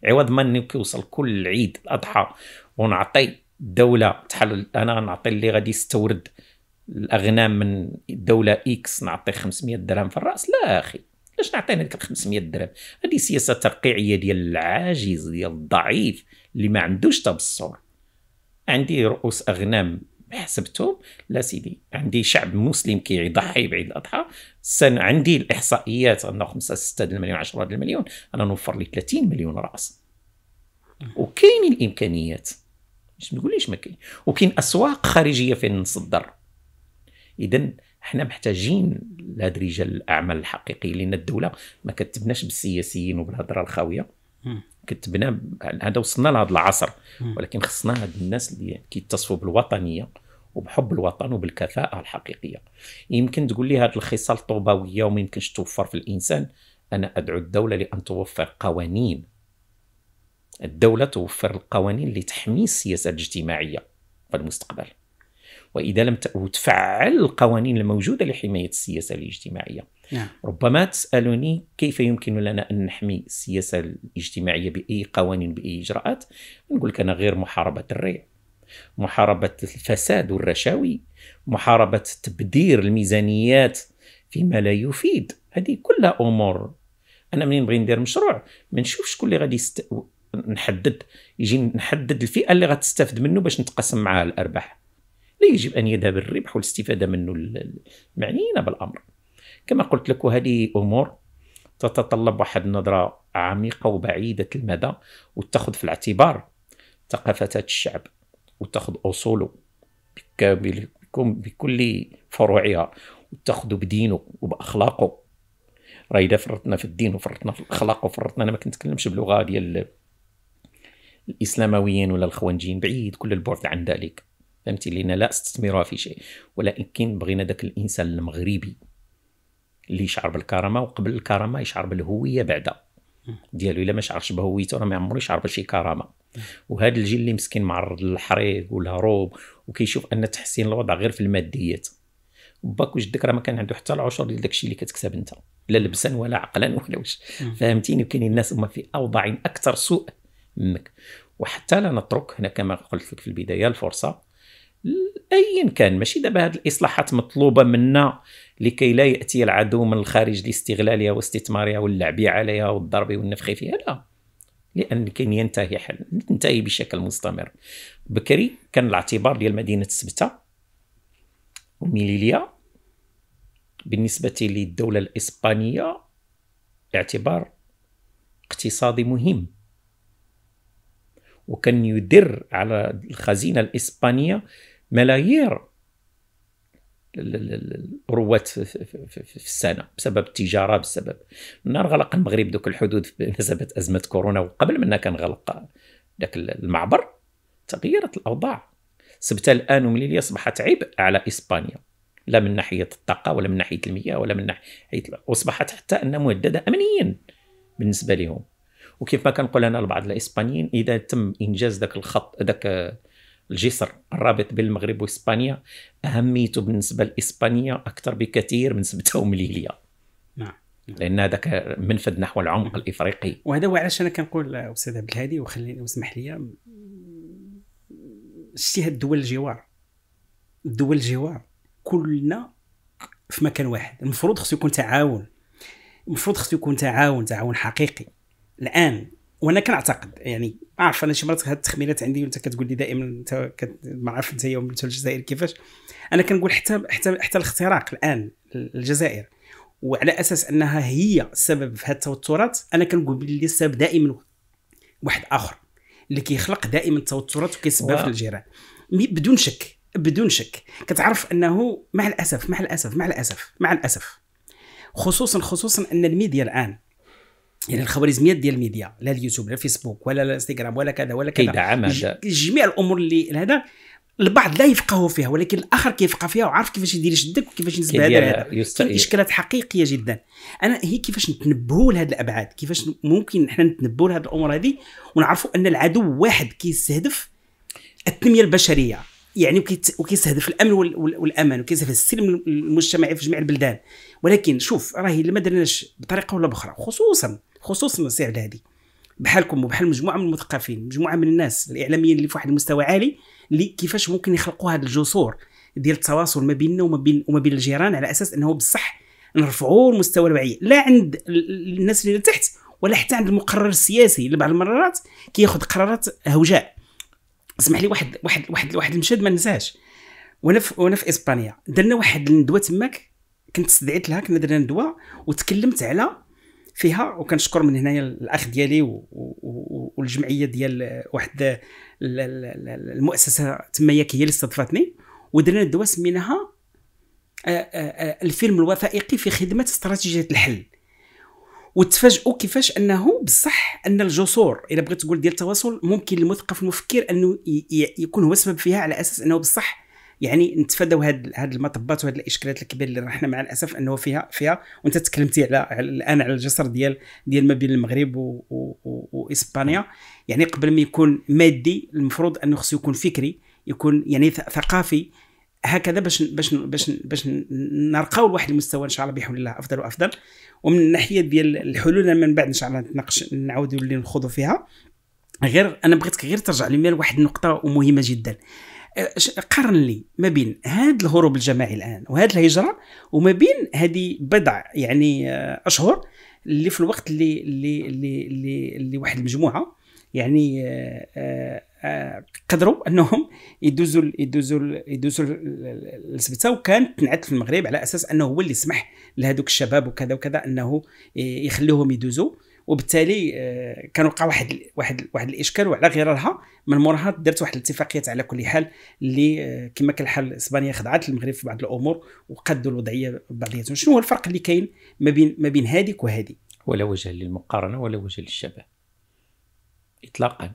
عوض ما اني كيوصل كل عيد الاضحى ونعطي دوله تحل انا نعطي اللي غادي يستورد الاغنام من دوله اكس نعطي 500 درهم في الراس لا اخي علاش نعطينا ديك 500 درهم هذه سياسه ترقيعيه ديال العاجز ديال الضعيف اللي ما عندوش تبصر عندي رؤوس اغنام حسبتهم لا سيدي عندي شعب مسلم كيضحي بعيد الاضحى سن عندي الاحصائيات انه 5 6 المليون 10 المليون انا نوفر لي 30 مليون راس وكاين الامكانيات مش ما نقوليش ما كاين وكاين اسواق خارجيه فين نصدر اذا حنا محتاجين لهاد رجال الاعمال الحقيقيين لان الدوله ما كتبناش بالسياسيين وبالهضره الخاويه كتبنا يعني هذا وصلنا لهذا العصر ولكن خصنا هاد الناس اللي كيتصفوا بالوطنيه وبحب الوطن وبالكفاءه الحقيقيه يمكن تقول لي هذه الخصال الطوباويه وما يمكنش توفر في الانسان انا ادعو الدوله لان توفر قوانين الدوله توفر القوانين اللي تحمي السياسات الاجتماعيه في المستقبل واذا لم تفعل القوانين الموجوده لحمايه السياسه الاجتماعيه نعم. ربما تسالني كيف يمكن لنا ان نحمي السياسه الاجتماعيه باي قوانين باي اجراءات نقول لك انا غير محاربه الريع محاربه الفساد والرشاوي محاربه تبدير الميزانيات فيما لا يفيد هذه كلها امور انا منين نبغي ندير مشروع ما نشوفش شكون اللي غادي يست... نحدد يجي نحدد الفئه اللي غتستافد منه باش نتقاسم معها الارباح لا يجب أن يذهب الربح والاستفادة منه المعنيين بالأمر كما قلت لك وهذه أمور تتطلب واحد النظرة عميقة وبعيدة المدى وتأخذ في الاعتبار ثقافة الشعب وتأخذ أصوله بكل فروعها وتأخذ بدينه وبأخلاقه راه إذا فرطنا في الدين وفرطنا في الاخلاق وفرطنا انا ما كنتكلمش بلغه ديال الاسلامويين ولا الخوانجيين بعيد كل البعد عن ذلك فهمتي لان لا استثمرها في شيء ولكن بغينا ذاك الانسان المغربي اللي يشعر بالكرامه وقبل الكرامه يشعر بالهويه بعدا ديالو الا ما شعرش بهويته راه ما عمرو يشعر بشي كرامه وهذا الجيل اللي مسكين معرض للحريق والهروب وكيشوف ان تحسين الوضع غير في الماديات باك وجدك راه ما كان عنده حتى العشر ديال داكشي اللي كتكسب انت لا لبسا ولا عقلا ولا واش فهمتيني وكاينين الناس هما في اوضاع اكثر سوء منك وحتى لا نترك هنا كما قلت لك في البدايه الفرصه ايا كان ماشي دابا هذه الاصلاحات مطلوبه منا لكي لا ياتي العدو من الخارج لاستغلالها واستثمارها واللعب عليها والضرب والنفخ فيها لا لان كاين ينتهي حل تنتهي بشكل مستمر بكري كان الاعتبار ديال مدينه سبته وميليليا بالنسبه للدوله الاسبانيه اعتبار اقتصادي مهم وكان يدر على الخزينة الإسبانية ملايير الروات في السنه بسبب التجاره بسبب نهار غلق المغرب دوك الحدود بمناسبه ازمه كورونا وقبل منها كان غلق ذاك المعبر تغيرت الاوضاع سبت الان ومليليا اصبحت عبء على اسبانيا لا من ناحيه الطاقه ولا من ناحيه المياه ولا من ناحيه واصبحت حتى انها مهدده امنيا بالنسبه لهم وكيف ما كنقول انا لبعض الاسبانيين اذا تم انجاز ذاك الخط ذاك الجسر الرابط بين المغرب واسبانيا اهميته بالنسبه لاسبانيا اكثر بكثير من سبتهم ليليا نعم لان هذاك منفذ نحو العمق الافريقي وهذا هو علاش انا كنقول استاذ عبد الهادي وخليني واسمح لي شتي هاد الدول الجوار دول الجوار كلنا في مكان واحد المفروض خصو يكون تعاون المفروض خصو يكون تعاون تعاون حقيقي الان وانا كنعتقد يعني ما عرف انا شي مرات هاد التخمينات عندي وانت كتقول لي دائما انت ما عرفت انت يوم قلت الجزائر كيفاش انا كنقول حتى حتى حتى الاختراق الان الجزائر وعلى اساس انها هي السبب في هاد التوترات انا كنقول بلي السبب دائما واحد اخر اللي كيخلق دائما التوترات وكيسببها في الجيران بدون شك بدون شك كتعرف انه مع الاسف مع الاسف مع الاسف مع الاسف خصوصا خصوصا ان الميديا الان يعني الخوارزميات ديال الميديا لا اليوتيوب لا الفيسبوك ولا الانستغرام ولا كذا ولا كذا جميع الامور اللي هذا البعض لا يفقهوا فيها ولكن الاخر كيفقه فيها وعارف كيفاش يدير يشدك وكيفاش ينزل هذا اشكالات حقيقيه جدا انا هي كيفاش نتنبهوا لهذه الابعاد كيفاش ممكن احنا نتنبهوا لهذه الامور هذه ونعرفوا ان العدو واحد كيستهدف التنميه البشريه يعني وكيستهدف الامن والامان وكيستهدف السلم المجتمعي في جميع البلدان ولكن شوف راهي ما درناش بطريقه ولا باخرى خصوصا خصوصا الصعد هذه بحالكم وبحال مجموعه من المثقفين مجموعه من الناس الاعلاميين اللي في واحد المستوى عالي اللي كيفاش ممكن يخلقوا هذه الجسور ديال التواصل ما بيننا وما بين وما بين الجيران على اساس انه بصح نرفعوا المستوى الوعي لا عند الناس اللي تحت ولا حتى عند المقرر السياسي اللي بعض المرات كياخذ قرارات هوجاء اسمح لي واحد واحد واحد واحد المشهد ما ننساهش وانا في وانا في اسبانيا درنا واحد الندوه تماك كنت استدعيت لها كنا درنا ندوه وتكلمت على فيها وكنشكر من هنايا الاخ ديالي والجمعيه ديال واحد المؤسسه تمايا هي اللي استضافتني ودرنا الدواء سميناها آه، آه، آه، الفيلم الوثائقي في خدمه استراتيجيه الحل وتفاجئوا كيفاش انه بصح ان الجسور الا بغيت تقول ديال التواصل ممكن للمثقف المفكر انه يكون هو السبب فيها على اساس انه بصح يعني نتفاداو هاد هاد المطبات وهاد الاشكالات الكبيره اللي رحنا مع الاسف انه فيها فيها وانت تكلمتي على, الان على الجسر ديال ديال ما بين المغرب و... و... و... واسبانيا يعني قبل ما يكون مادي المفروض انه خصو يكون فكري يكون يعني ثقافي هكذا باش باش باش باش نرقاو لواحد المستوى ان شاء الله بحول الله افضل وافضل ومن الناحيه ديال الحلول من بعد ان شاء الله نتناقش نعاودوا اللي نخوضوا فيها غير انا بغيتك غير ترجع لي واحد النقطه مهمه جدا قرن لي ما بين هذا الهروب الجماعي الان وهذه الهجره وما بين هذه بضع يعني آه، اشهر اللي في الوقت اللي اللي اللي اللي, اللي واحد المجموعه يعني آه، آه، قدروا انهم يدوزوا يدوزوا يدوزوا لسبته وكان تنعت في المغرب على اساس انه هو اللي سمح لهذوك الشباب وكذا وكذا انه يخليهم يدوزوا وبالتالي آه، كان وقع واحد واحد واحد الاشكال وعلى غرارها من موراها درت واحد الاتفاقيات على كل حال اللي آه، كما كان الحال اسبانيا خضعت المغرب في بعض الامور وقدوا الوضعيه بعضياتهم شنو هو الفرق اللي كاين ما بين ما بين هذيك وهذه ولا وجه للمقارنه ولا وجه للشبه اطلاقا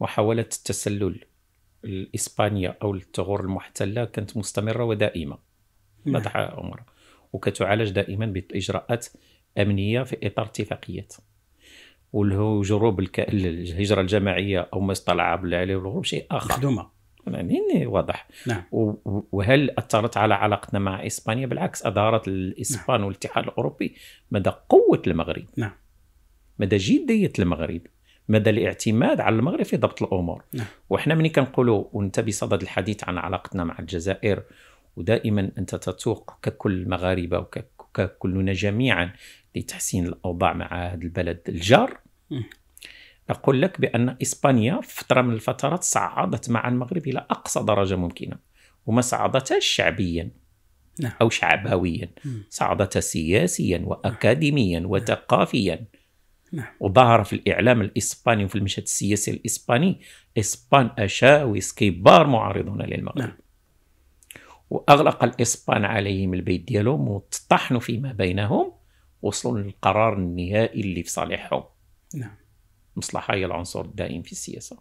محاوله التسلل الإسبانية او للثغور المحتله كانت مستمره ودائمه اتضح نعم. عمر وكتعالج دائما باجراءات امنيه في اطار اتفاقيات واللي هو جروب الك... الهجره الجماعيه او ما اصطلع بالعلي والغروب شيء اخر مخدومه يعني واضح نعم. وهل اثرت على علاقتنا مع اسبانيا بالعكس اظهرت الاسبان نعم. والاتحاد الاوروبي مدى قوه المغرب نعم مدى جديه المغرب مدى الاعتماد على المغرب في ضبط الامور نعم. وحنا ملي كنقولوا وانت بصدد الحديث عن علاقتنا مع الجزائر ودائما انت تتوق ككل مغاربه وككلنا جميعا لتحسين الاوضاع مع هذا البلد الجار اقول لك بان اسبانيا في فتره من الفترات صعدت مع المغرب الى اقصى درجه ممكنه وما صعدتها شعبيا نعم. او شعبويا صعدتها سياسيا نعم. واكاديميا نعم. وثقافيا وظهر في الاعلام الاسباني وفي المشهد السياسي الاسباني اسبان اشاوس كبار معارضون للمغرب واغلق الاسبان عليهم البيت ديالهم وطحنوا فيما بينهم وصلوا للقرار النهائي اللي في صالحهم نعم المصلحه هي العنصر الدائم في السياسه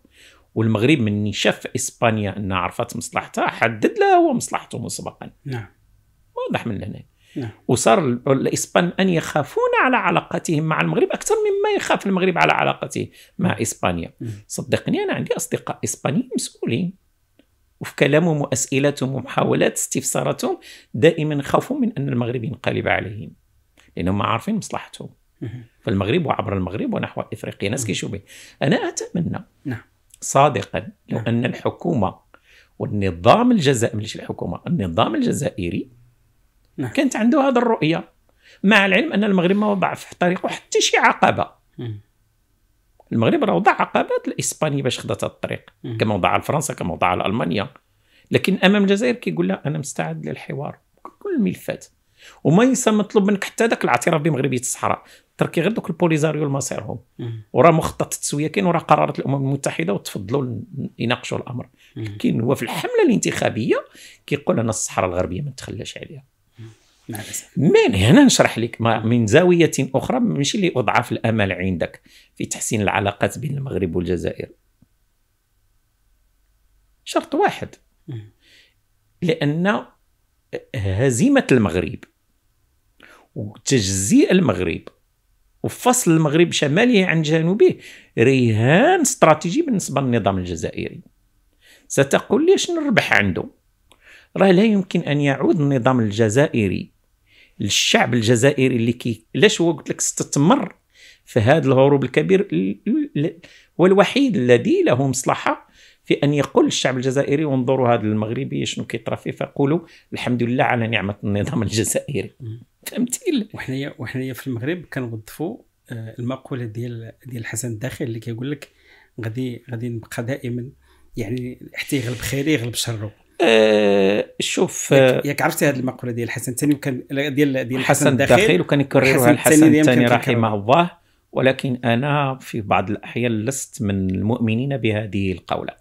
والمغرب من شاف اسبانيا انها عرفت مصلحتها حدد لها هو مصلحته مسبقا نعم واضح من هنا نعم. وصار الاسبان ان يخافون على علاقتهم مع المغرب اكثر مما يخاف المغرب على علاقته مع نعم. اسبانيا نعم. صدقني انا عندي اصدقاء اسبانيين مسؤولين وفي كلامهم واسئلتهم ومحاولات استفساراتهم دائما خافوا من ان المغرب ينقلب عليهم لانهم عارفين مصلحتهم في المغرب وعبر المغرب ونحو افريقيا ناس كيشوفوا انا اتمنى نعم صادقا لو نعم. ان الحكومه والنظام الجزائري مش الحكومه النظام الجزائري نعم. كانت عنده هذا الرؤيه مع العلم ان المغرب ما وضع في طريقه حتى شي عقبه المغرب راه وضع عقبات الاسباني باش خدات الطريق كما وضع فرنسا كما وضع المانيا لكن امام الجزائر كيقول لها انا مستعد للحوار كل الملفات وما ينسى مطلوب منك حتى ذاك الاعتراف بمغربيه الصحراء تركي غير دوك البوليزاريو لمصيرهم وراه مخطط التسويه كاين وراه قرارات الامم المتحده وتفضلوا يناقشوا الامر كاين هو في الحمله الانتخابيه كيقول انا الصحراء الغربيه ما نتخلاش عليها من هنا نشرح لك من زاويه اخرى ماشي اللي اضعف الامل عندك في تحسين العلاقات بين المغرب والجزائر شرط واحد لان هزيمه المغرب وتجزيء المغرب وفصل المغرب شماله عن جنوبه رهان استراتيجي بالنسبه للنظام الجزائري ستقول لي شنو الربح عنده راه لا يمكن ان يعود النظام الجزائري للشعب الجزائري اللي كي علاش هو قلت لك استثمر في هذا الهروب الكبير هو الوحيد الذي له مصلحه في ان يقول الشعب الجزائري وانظروا هذا المغربي شنو كيطرى فيه فقولوا الحمد لله على نعمه النظام الجزائري تمثيل وحنايا وحنايا في المغرب كنوظفوا آه، المقوله ديال ديال الحسن الداخل اللي كيقول لك غادي غادي نبقى دائما يعني حتى يغلب خيره يغلب شره أه شوف ياك, آه، عرفتي هذه المقوله ديال الحسن الثاني وكان ديال ديال الحسن الداخل وكان يكررها الحسن الثاني رحمه الله ولكن انا في بعض الاحيان لست من المؤمنين بهذه القوله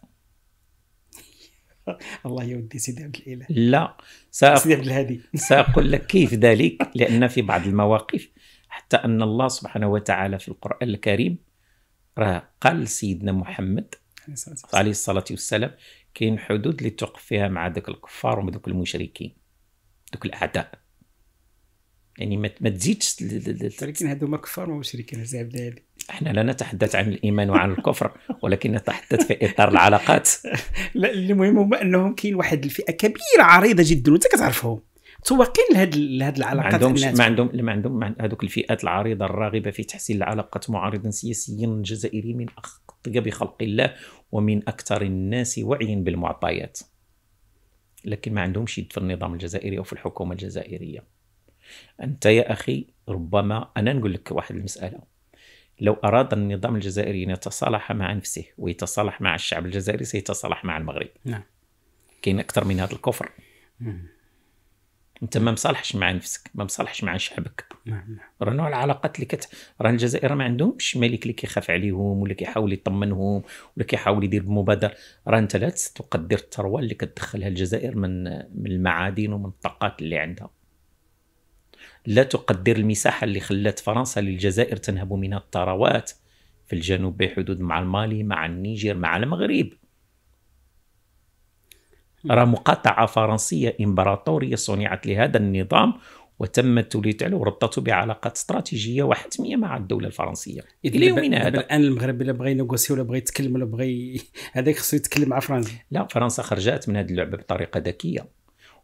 الله يودي سيدي عبد الاله لا سأقول سيدي عبد الهادي ساقول لك كيف ذلك لان في بعض المواقف حتى ان الله سبحانه وتعالى في القران الكريم راه قال سيدنا محمد عليه الصلاه والسلام كاين حدود اللي توقف فيها مع ذاك الكفار ومع المشركين ذوك الاعداء يعني ما تزيدش ولكن هذوما كفار ومشركين سي عبد الهادي احنا لا نتحدث عن الايمان وعن الكفر ولكن نتحدث في اطار العلاقات لا المهم هو انهم كاين واحد الفئه كبيره عريضه جدا وانت كتعرفهم تسوقين لهاد لهاد العلاقات ما عندهمش ما عندهم ما عندهم هذوك الفئات العريضه الراغبه في تحسين العلاقات معارضا سياسيا جزائري من اخطق بخلق الله ومن اكثر الناس وعيا بالمعطيات لكن ما عندهمش يد في النظام الجزائري او في الحكومه الجزائريه انت يا اخي ربما انا نقول لك واحد المساله لو أراد النظام الجزائري أن يتصالح مع نفسه ويتصالح مع الشعب الجزائري سيتصالح مع المغرب نعم كاين أكثر من هذا الكفر مم. انت ما مصالحش مع نفسك ما مصالحش مع شعبك نعم, نعم. راه نوع العلاقات اللي كت راه الجزائر ما عندهمش ملك اللي كيخاف عليهم ولا كيحاول يطمنهم ولا كيحاول يدير بمبادره راه انت لا تقدر الثروه اللي كتدخلها الجزائر من من المعادن ومن الطاقات اللي عندها لا تقدر المساحة اللي خلت فرنسا للجزائر تنهب منها الثروات في الجنوب بحدود مع المالي مع النيجر مع المغرب راه مقاطعة فرنسية إمبراطورية صنعت لهذا النظام وتم التوليد عليه وربطته بعلاقات استراتيجيه وحتميه مع الدوله الفرنسيه الى يومنا هذا الان المغرب الا بغى ينوغوسي ولا بغى يتكلم ولا بغى هذاك خصو يتكلم مع فرنسا لا فرنسا خرجت من هذه اللعبه بطريقه ذكيه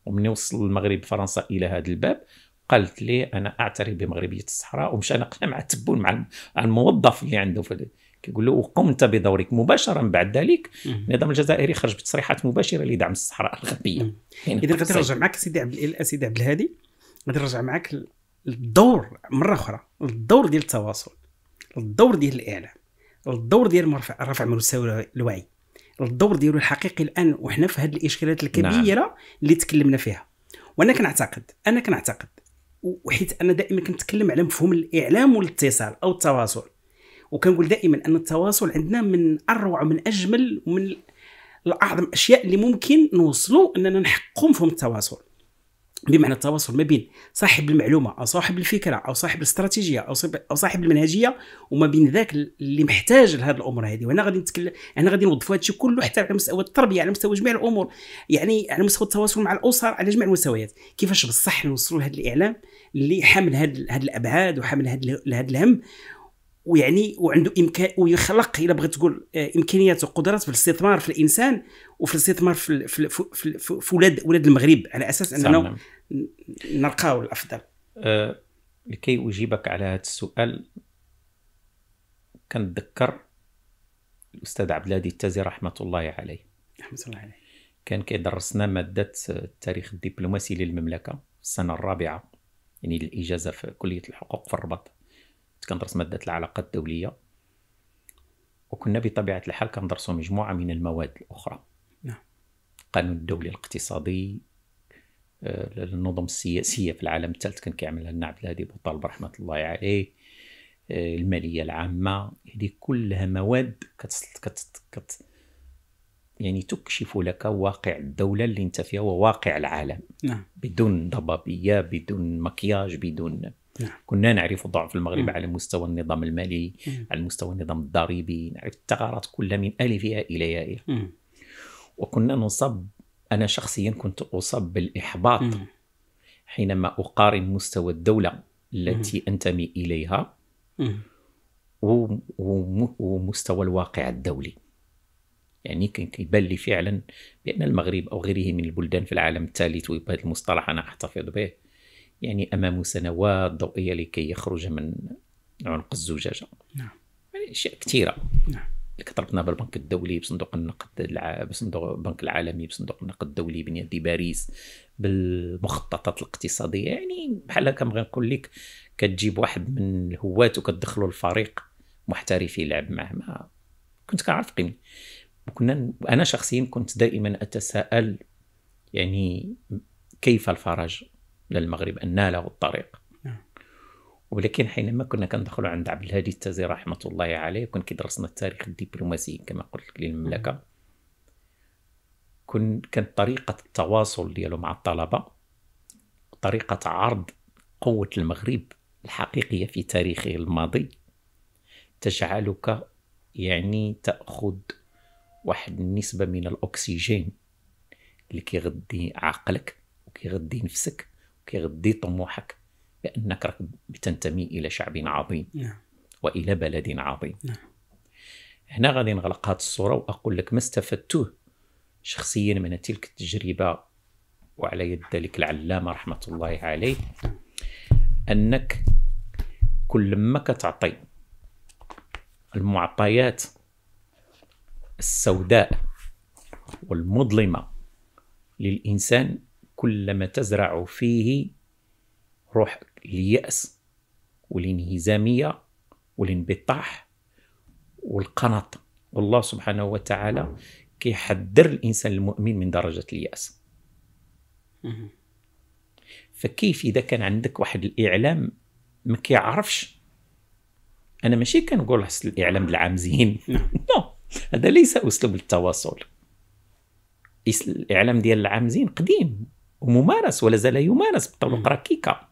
ومن وصل المغرب فرنسا الى هذا الباب قالت لي انا اعترف بمغربيه الصحراء ومشى انا مع التبون مع الموظف اللي عنده في كيقول له وقم انت بدورك مباشره من بعد ذلك النظام الجزائري خرج بتصريحات مباشره لدعم الصحراء الغربيه يعني اذا غادي نرجع معك سيدي عبد سيدي عبد الهادي غادي نرجع معك للدور مره اخرى الدور ديال التواصل الدور ديال الاعلام الدور ديال رفع رفع مستوى الوعي الدور ديالو الحقيقي الان وحنا في هذه الاشكالات الكبيره نعم. اللي تكلمنا فيها وانا كنعتقد انا كنعتقد وحيت انا دائما كنتكلم على مفهوم الاعلام والاتصال او التواصل وكنقول دائما ان التواصل عندنا من اروع ومن اجمل ومن الاعظم الاشياء اللي ممكن نوصلوا اننا نحققوا مفهوم التواصل بمعنى التواصل ما بين صاحب المعلومه او صاحب الفكره او صاحب الاستراتيجيه او صاحب او صاحب المنهجيه وما بين ذاك اللي محتاج لهذه الامور هذه وهنا غادي نتكلم انا غادي نوظفوا هذا الشيء كله حتى على مستوى التربيه على مستوى جميع الامور يعني على مستوى التواصل مع الاسر على جميع المستويات كيفاش بصح نوصلوا لهذا الاعلام اللي حامل هذه الابعاد وحامل هذا الهم ويعني وعنده امكان ويخلق الى بغيت تقول آه، امكانيات وقدرات في الاستثمار في الانسان وفي الاستثمار في في في, في, في ولاد ولاد المغرب على اساس انه نعم. نرقاو الافضل أه لكي اجيبك على هذا السؤال كنتذكر الاستاذ عبد الهادي التازي رحمه الله عليه رحمه الله عليه كان كيدرسنا ماده التاريخ الدبلوماسي للمملكه السنه الرابعه يعني الاجازه في كليه الحقوق في الرباط كندرس ماده العلاقات الدوليه وكنا بطبيعه الحال كندرسوا مجموعه من المواد الاخرى نعم القانون الدولي الاقتصادي آه، للنظم السياسيه في العالم الثالث كان كيعملها لنا عبد الهادي بوطالب رحمه الله عليه آه، الماليه العامه هذه يعني كلها مواد كت كت كت يعني تكشف لك واقع الدوله اللي انت فيها وواقع العالم نعم. بدون ضبابيه بدون مكياج بدون نعم. كنا نعرف ضعف المغرب نعم. على مستوى النظام المالي نعم. على مستوى النظام الضريبي نعرف الثغرات كلها من الفها الى يائها وكنا نصب أنا شخصيا كنت أصاب بالإحباط مم. حينما أقارن مستوى الدولة التي مم. أنتمي إليها مم. ومستوى الواقع الدولي يعني كيبان لي فعلا بأن المغرب أو غيره من البلدان في العالم الثالث وبهذا المصطلح أنا أحتفظ به يعني امام سنوات ضوئية لكي يخرج من عنق الزجاجة نعم يعني أشياء كثيرة نعم اللي كطلبنا بالبنك الدولي بصندوق النقد الع... بصندوق البنك العالمي بصندوق النقد الدولي دي باريس بالمخططات الاقتصاديه يعني بحال هكا بغي نقول لك كتجيب واحد من الهواة وكتدخلوا الفريق محترف يلعب معه ما كنت كنعرف قيمي وكنا انا شخصيا كنت دائما اتساءل يعني كيف الفرج للمغرب ان ناله الطريق ولكن حينما كنا كندخلوا عند عبد الهادي التازي رحمه الله عليه وكان كيدرسنا التاريخ الدبلوماسي كما قلت لك للمملكه كن كانت طريقه التواصل ديالو مع الطلبه طريقه عرض قوه المغرب الحقيقيه في تاريخه الماضي تجعلك يعني تاخذ واحد النسبه من الاكسجين اللي كيغذي عقلك وكيغذي نفسك وكيغذي طموحك بأنك بتنتمي إلى شعب عظيم نعم. وإلى بلد عظيم نعم. هنا غادي نغلق هذه الصورة وأقول لك ما استفدته شخصيا من تلك التجربة وعلى يد ذلك العلامة رحمة الله عليه أنك كل ما كتعطي المعطيات السوداء والمظلمة للإنسان كلما تزرع فيه روح اليأس والانهزامية والانبطاح والقنط والله سبحانه وتعالى كيحذر الإنسان المؤمن من درجة اليأس فكيف إذا كان عندك واحد الإعلام ما كيعرفش أنا ماشي كنقول الإعلام العامزين زين نعم. هذا ليس أسلوب التواصل الإعلام ديال العامزين قديم وممارس ولا زال يمارس بطرق ركيكة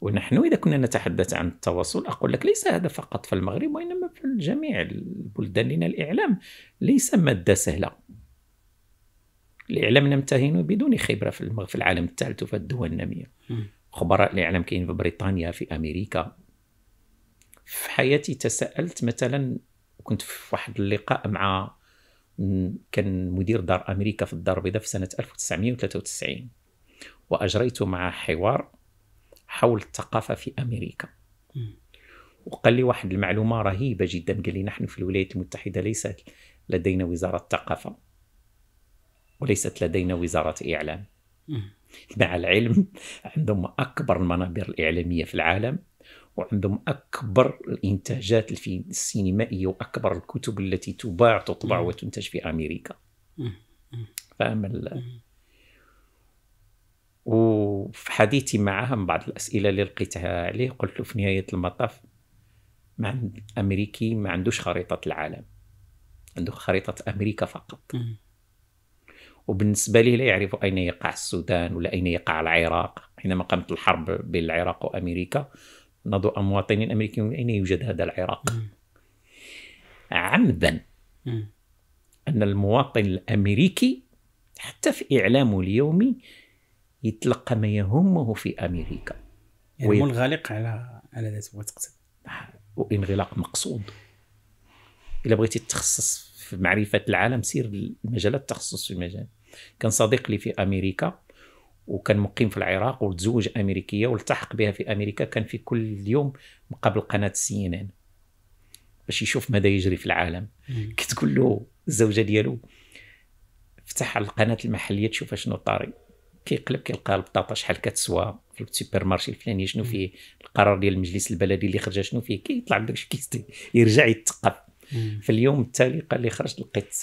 ونحن إذا كنا نتحدث عن التواصل أقول لك ليس هذا فقط في المغرب وإنما في جميع البلدان لأن الإعلام ليس مادة سهلة الإعلام نمتهن بدون خبرة في, العالم الثالث وفي الدول النامية خبراء الإعلام كاين في بريطانيا في أمريكا في حياتي تساءلت مثلا كنت في واحد اللقاء مع كان مدير دار أمريكا في الدار البيضاء في سنة 1993 وأجريت مع حوار حول الثقافه في امريكا وقال لي واحد المعلومه رهيبه جدا قال لي نحن في الولايات المتحده ليس لدينا وزاره ثقافه وليست لدينا وزاره اعلام مع العلم عندهم اكبر المنابر الاعلاميه في العالم وعندهم اكبر الانتاجات السينمائيه واكبر الكتب التي تباع تطبع وتنتج في امريكا فاهم وفي حديثي معها من بعض الاسئله اللي لقيتها عليه قلت له في نهايه المطاف ما امريكي ما عندوش خريطه العالم عنده خريطه امريكا فقط وبالنسبه لي لا يعرف اين يقع السودان ولا اين يقع العراق حينما قامت الحرب بين العراق وامريكا نضوء مواطنين امريكيين اين يوجد هذا العراق عمدا ان المواطن الامريكي حتى في اعلامه اليومي يتلقى ما يهمه في امريكا يعني منغلق على على ذاته تقصد نعم. وانغلاق مقصود الا بغيتي تتخصص في معرفه العالم سير المجالات التخصص في المجال كان صديق لي في امريكا وكان مقيم في العراق وتزوج امريكيه والتحق بها في امريكا كان في كل يوم مقابل قناه سي ان ان باش يشوف ماذا يجري في العالم كتقول له الزوجه ديالو افتح على القناه المحليه تشوف شنو طاري كيقلب كيلقى البطاطا شحال كتسوى في السوبر مارشي الفلاني شنو فيه القرار ديال المجلس البلدي اللي خرج شنو فيه كيطلع داكشي كيستي يرجع يتقب في اليوم التالي قال لي خرجت لقيت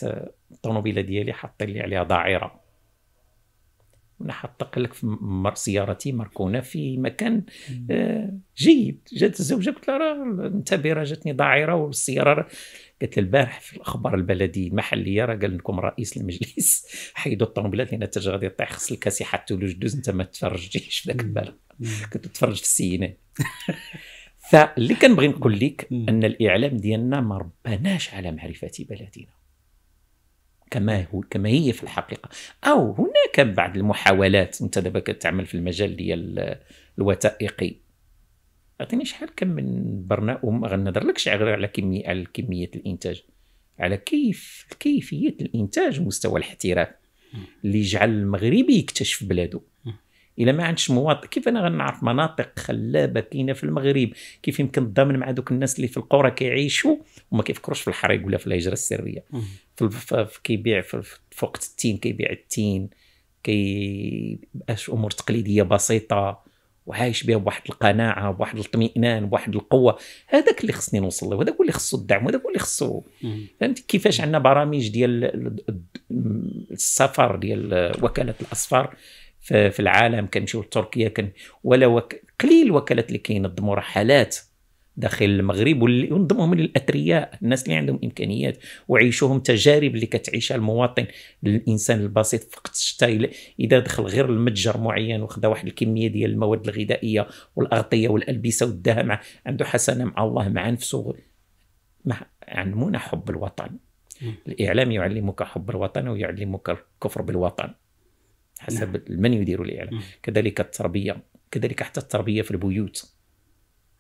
الطوموبيله ديالي حاطين لي عليها ضاعره نحطق لك سيارتي مركونه في مكان آه، جيد جات الزوجه قلت لها راه جاتني ضاعره والسياره قالت لي البارح في الاخبار البلدي المحليه راه قال لكم رئيس المجلس حيدوا الطوموبيلات لان التاج غادي يطيح خص الكاسي حتى لو جدوز انت ما تفرجتيش في ذاك البارح كنت تفرج في السينات فاللي كنبغي نقول لك ان الاعلام ديالنا ما رباناش على معرفه بلدنا كما هو كما هي في الحقيقه او هناك بعض المحاولات انت دابا كتعمل في المجال ديال الوثائقي اعطيني شحال كم من برنامج غنهضرلكش غير على كميه على كميه الانتاج على كيف كيفيه الانتاج ومستوى الاحتراف اللي جعل المغربي يكتشف بلاده الا ما عندش مواطن كيف انا غنعرف مناطق خلابه كاينه في المغرب كيف يمكن نضامن مع دوك الناس اللي في القرى كيعيشوا وما كيفكروش في الحريق ولا في الهجره السريه في كيبيع في وقت التين كيبيع التين كي امور تقليديه بسيطه وعايش بها بواحد القناعه بواحد الاطمئنان بواحد القوه هذاك اللي خصني نوصل له هذاك اللي خصو الدعم وهذاك اللي خصو فهمت كيفاش عندنا برامج ديال السفر ديال وكاله الاسفار في العالم كنمشيو لتركيا كن ولا وك... قليل وكالات اللي كينظموا رحلات داخل المغرب وينظموهم للاثرياء الناس اللي عندهم امكانيات وعيشوهم تجارب اللي كتعيشها المواطن الانسان البسيط فقط حتى اذا دخل غير المتجر معين وخدا واحد الكميه ديال المواد الغذائيه والاغطيه والالبسه وداها مع عنده حسنه مع الله مع نفسه مع علمونا حب الوطن الاعلام يعلمك حب الوطن ويعلمك الكفر بالوطن حسب نعم. من يدير الاعلام كذلك التربيه كذلك حتى التربيه في البيوت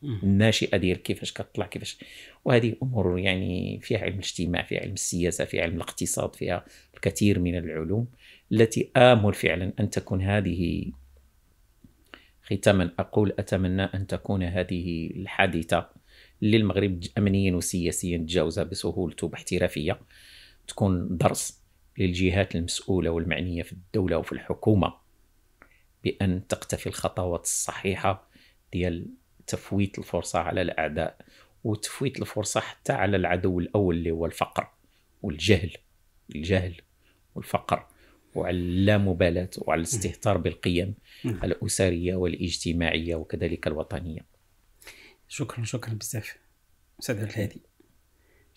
الناشئه ديال كيفاش كتطلع كيفاش وهذه امور يعني فيها علم الاجتماع فيها علم السياسه فيها علم الاقتصاد فيها الكثير من العلوم التي امل فعلا ان تكون هذه ختاما اقول اتمنى ان تكون هذه الحادثه اللي المغرب امنيا وسياسيا تجاوزها بسهولته وباحترافيه تكون درس للجهات المسؤولة والمعنية في الدولة وفي الحكومة بأن تقتفي الخطوات الصحيحة ديال تفويت الفرصة على الأعداء وتفويت الفرصة حتى على العدو الأول اللي هو الفقر والجهل الجهل والفقر وعلى اللامبالاة وعلى الاستهتار بالقيم الأسرية والاجتماعية وكذلك الوطنية شكرا شكرا بزاف أستاذ الهادي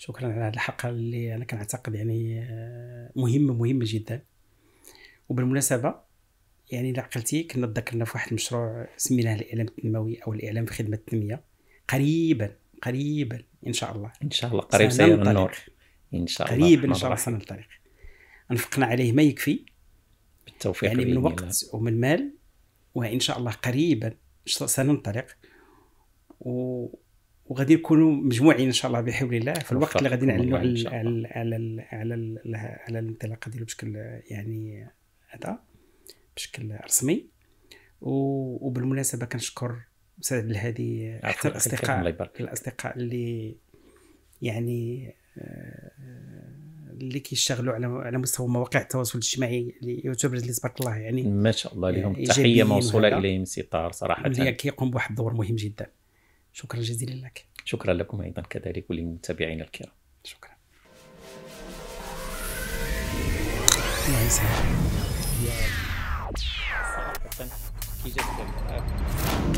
شكرا على هذه الحلقه اللي انا كنعتقد يعني آه، مهمه مهمه جدا وبالمناسبه يعني الا عقلتي كنا تذكرنا في واحد المشروع سميناه الاعلام التنموي او الاعلام في خدمه التنميه قريبا قريبا ان شاء الله ان شاء الله قريب سير النور ان شاء الله قريبا ان شاء الله سننطلق انفقنا عليه ما يكفي بالتوفيق يعني من وقت الله. ومن مال وان شاء الله قريبا سننطلق و وغادي يكونوا مجموعين ان شاء الله بحول الله في الوقت اللي غادي نعلنوا على على على على على الانطلاقه ديالو بشكل يعني هذا بشكل رسمي وبالمناسبه كنشكر استاذ عبد الهادي حتى الاصدقاء الاصدقاء اللي يعني آه، اللي كيشتغلوا على على مستوى مواقع التواصل الاجتماعي اللي اللي تبارك الله يعني ما شاء الله لهم آه، تحيه موصوله اليهم سي طار صراحه اللي كيقوم بواحد الدور مهم جدا شكرا جزيلا لك شكرا لكم أيضا كذلك ولمتابعينا الكرام شكرا الله